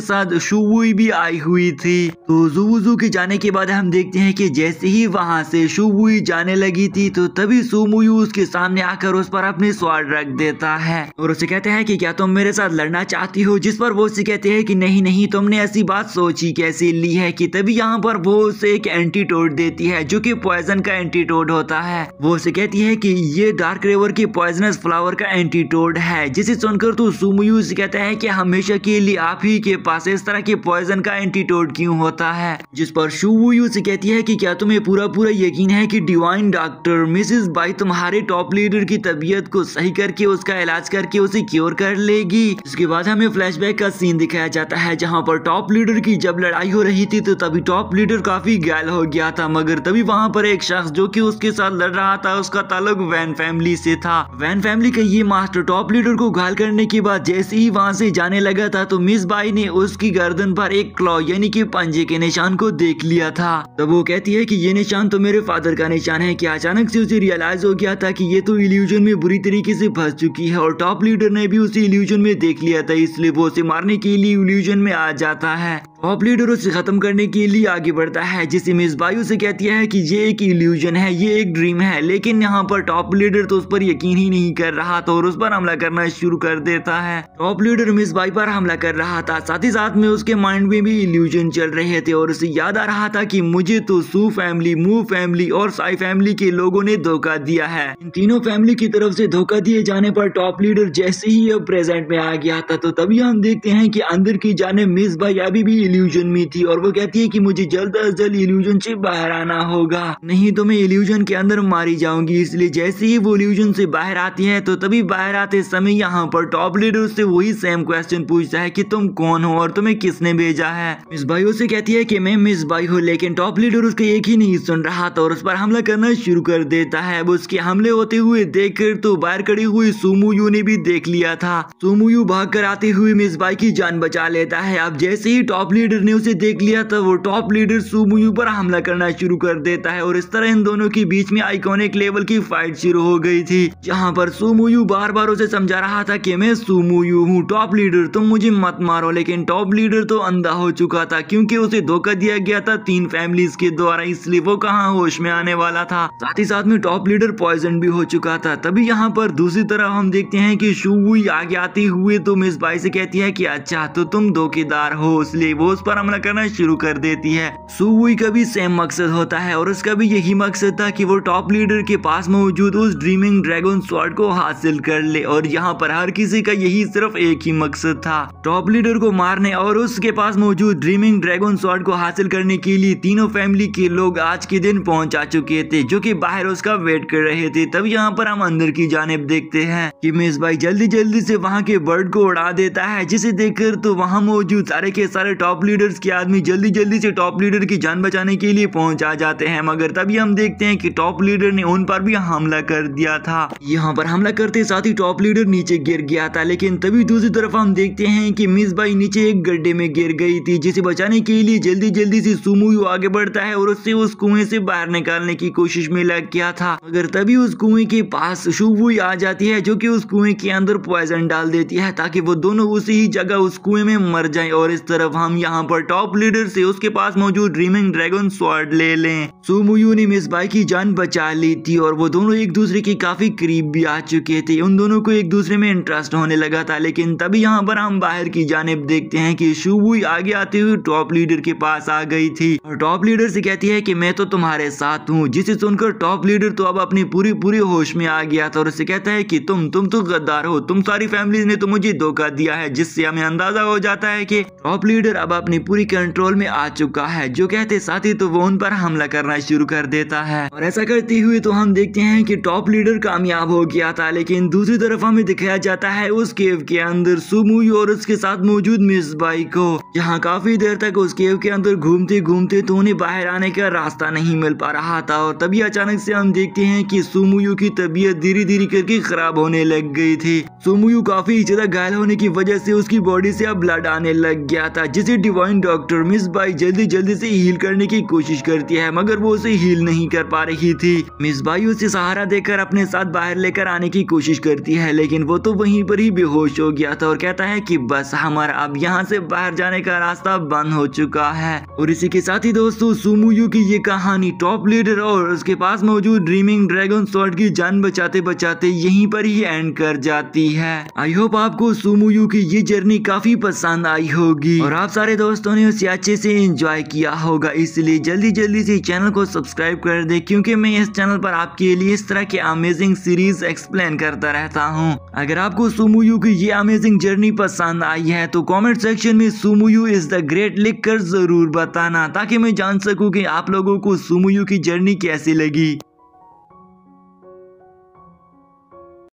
साथ शुबुई भी आई हुई थी तो जुबुजू के जाने के बाद हम देखते हैं कि जैसे ही वहाँ से शुबुई जाने लगी थी तो तभी सुमुयू उसके सामने आकर उस पर अपने स्वाड रख देता है और उसे कहते हैं की क्या तुम मेरे साथ लड़ना चाहती हो जिस पर वो उसे कहते हैं की नहीं नहीं तुमने ऐसी बात सोची कैसे ली है की तभी यहाँ पर वो उसे एक एंटीटोड देती है जो की पॉइजन का एंटीटोड होता है वो उसे कहती है की ये डार्क रेवर की पॉइजनस फ्लावर का एंटीटोड है जिसे सुनकर तो सुमयूज कहता है कि हमेशा के लिए आप ही के पास इस तरह के पॉइजन का एंटीटोड क्यों होता है जिस पर शुवयूज कहती है कि क्या तुम्हें पूरा पूरा यकीन है कि डिवाइन डॉक्टर मिसिस बाई तुम्हारे टॉप लीडर की तबीयत को सही करके उसका इलाज करके उसे क्योर कर लेगी उसके बाद हमें फ्लैश का सीन दिखाया जाता है जहाँ पर टॉप लीडर की जब लड़ाई हो रही थी तो तभी टॉप लीडर काफी घायल हो गया था मगर तभी वहाँ पर एक शख्स जो की उसके साथ लड़ रहा था उसका ताल्लुक वैन फैमिली से था वैन फैमिली के ये मास्टर टॉप लीडर को घायल करने के बाद जैसे ही वहाँ से जाने लगा था तो मिस बाई ने उसकी गर्दन पर एक क्लॉ यानी कि पंजे के निशान को देख लिया था तब वो कहती है कि ये निशान तो मेरे फादर का निशान है की अचानक से उसे रियलाइज हो गया था की ये तो इल्यूजन में बुरी तरीके से फंस चुकी है और टॉप लीडर ने भी उसे इल्यूजन में देख लिया था इसलिए वो उसे मारने के लिए इल्यूजन में आ जाता है लीडर उसे ख़त्म करने के लिए आगे बढ़ता है जिसे मिस बायू से कहती है कि ये एक इल्यूजन है ये एक ड्रीम है लेकिन यहाँ पर टॉप लीडर तो उस पर यकीन ही नहीं कर रहा था और उस पर हमला करना शुरू कर देता है टॉप लीडर मिस बाई पर हमला कर रहा था साथ ही साथ में उसके माइंड में भी इल्यूजन चल रहे थे और उसे याद आ रहा था की मुझे तो सू फैमिली मू फैमिली और साई फैमिली के लोगों ने धोखा दिया है इन तीनों फैमिली की तरफ से धोखा दिए जाने पर टॉप लीडर जैसे ही अब प्रेजेंट में आ गया था तो तभी हम देखते हैं कि अंदर की जाने मिस बाई अभी भी इल्यूजन में थी और वो कहती है कि मुझे जल्द अज जल्द इल्यूजन से बाहर आना होगा नहीं तो मैं इल्यूजन के अंदर मारी जाऊंगी इसलिए जैसे ही वो इल्यूजन से बाहर आती है तो तभी बाहर आते समय यहाँ पर टॉप लीडर उससे वही सेम क्वेश्चन पूछता है की तुम कौन हो और तुम्हें किसने भेजा है मिस बायो से कहती है की मैं मिस बाई हूँ लेकिन टॉप लीडर उसका एक ही नहीं सुन रहा था तो और उस पर हमला करना शुरू कर देता है अब उसके हमले होते हुए देख कर तो बाहर खड़ी हुई सुमुयू ने भी देख लिया था सुमुयू भाग कर आते हुए मिस बाई की जान बचा लेता है अब जैसे ही टॉप लीडर ने उसे देख लिया तब तो वो टॉप लीडर सुमुयू पर हमला करना शुरू कर देता है और इस तरह इन दोनों के बीच में आइकॉनिक लेवल की फाइट शुरू हो गई थी जहाँ पर सुमुयू बार बार उसे समझा रहा था की मैं सुमुयू हूँ टॉप लीडर तुम मुझे मत मारो लेकिन टॉप लीडर तो अंधा हो चुका था क्यूँकी उसे धोखा दिया गया था तीन फैमिली के द्वारा इसलिए वो कहाँ होश में आने वाला था साथ ही साथ में टॉप लीडर पॉइजन भी हो चुका था तभी यहाँ पर दूसरी तरफ हम देखते हैं कि शुई आगे आती हुई तो मिस बाई से कहती है कि अच्छा तो तुम धोखेदार हो इसलिए वो उस पर हमला करना शुरू कर देती है सुवुई का भी सेम मकसद होता है और उसका भी यही मकसद था कि वो टॉप लीडर के पास मौजूद उस ड्रीमिंग ड्रैगन स्वाड को हासिल कर ले और यहाँ पर हर किसी का यही सिर्फ एक ही मकसद था टॉप लीडर को मारने और उसके पास मौजूद ड्रीमिंग ड्रैगन स्वाड को हासिल करने के लिए तीनों फैमिली के लोग आज के दिन आ चुके थे जो की बाहर उसका वेट कर रहे थे तब यहाँ पर हम अंदर की जानब देखते हैं की मेज भाई जल्दी जल्दी ऐसी वहाँ के बर्ड को उड़ा देता है जिसे देखकर तो वहाँ मौजूद सारे के सारे टॉप टॉप लीडर्स के आदमी जल्दी जल्दी से टॉप लीडर की जान बचाने के लिए पहुंचा जाते हैं मगर तभी हम देखते हैं कि टॉप लीडर ने उन पर भी हमला कर दिया था यहाँ पर हमला करते साथ ही टॉप लीडर नीचे गिर गया था लेकिन तभी दूसरी तरफ हम देखते हैं कि मिस बाई नीचे एक गड्ढे में गिर गई थी जिसे बचाने के लिए जल्दी जल्दी से सुमुयू आगे बढ़ता है और उससे उस कुएं से बाहर निकालने की कोशिश में लग गया था मगर तभी उस कुएं के पास शुबुई आ जाती है जो कि उस कुएं के अंदर पॉइजन डाल देती है ताकि वो दोनों उसी ही जगह उस कुएं में मर जाए और इस तरफ हम यहाँ पर टॉप लीडर से उसके पास मौजूद ड्रीमिंग ड्रैगन स्वॉर्ड ले लें सुमुयू ने मिस बाई की जान बचा ली थी और वो दोनों एक दूसरे के काफी करीब भी आ चुके थे उन दोनों को एक दूसरे में इंटरेस्ट होने लगा था लेकिन तभी यहाँ पर हम बाहर की जानब देखते हैं कि शुबुई आगे आते हुए टॉप लीडर के पास आ गई थी और टॉप लीडर से कहती है कि मैं तो तुम्हारे साथ हूँ जिसे सुनकर टॉप लीडर तो अब अपनी पूरी पूरी होश में आ गया था और उसे कहता है कि तुम तुम तो गद्दार हो तुम सारी फैमिली ने तो मुझे धोखा दिया है जिससे हमें अंदाजा हो जाता है की टॉप लीडर अब अपनी पूरी कंट्रोल में आ चुका है जो कहते साथी तो वो उन पर हमला करना शुरू कर देता है और ऐसा करते हुए तो हम देखते हैं कि टॉप लीडर कामयाब हो गया था लेकिन दूसरी तरफ हमें दिखाया जाता है उस केव के अंदर सुमुई और उसके साथ मौजूद बाई को यहाँ काफी देर तक उस केव के अंदर घूमते घूमते तो उन्हें बाहर आने का रास्ता नहीं मिल पा रहा था और तभी अचानक से हम देखते हैं कि सुमुयू की तबीयत धीरे धीरे करके खराब होने लग गई थी सुमुयू काफी ज्यादा घायल होने की वजह से उसकी बॉडी से अब ब्लड आने लग गया था जिसे डिवाइन डॉक्टर मिस बाई जल्दी जल्दी से हील करने की कोशिश करती है मगर वो उसे हील नहीं कर पा रही थी मिस बाई उसे सहारा देकर अपने साथ बाहर लेकर आने की कोशिश करती है लेकिन वो तो वहीं पर ही बेहोश हो गया था और कहता है कि बस हमारा अब यहाँ से बाहर जाने का रास्ता बंद हो चुका है और इसी के साथ ही दोस्तों सुमुयू की ये कहानी टॉप लीडर और उसके पास मौजूद ड्रीमिंग ड्रैगन सॉर्ड की जान बचाते बचाते यहीं पर ही एंड कर जाती है आई होप आपको सुमुयू की ये जर्नी काफी पसंद आई होगी और आप सारे दोस्तों ने उसे अच्छे से इंजॉय किया होगा इसलिए जल्दी जल्दी से चैनल को सब्सक्राइब कर दे क्योंकि मैं इस चैनल पर आपके लिए इस तरह के अमेजिंग सीरीज एक्सप्लेन करता रहता हूँ अगर आपको सुमुयू की ये अमेजिंग जर्नी पसंद आई है तो कॉमेंट सेक्शन में सुमुयू इज द ग्रेट लिख कर जरूर बताना ताकि मैं जान सकूँ की आप लोगों को सुमुयू की जर्नी कैसी लगी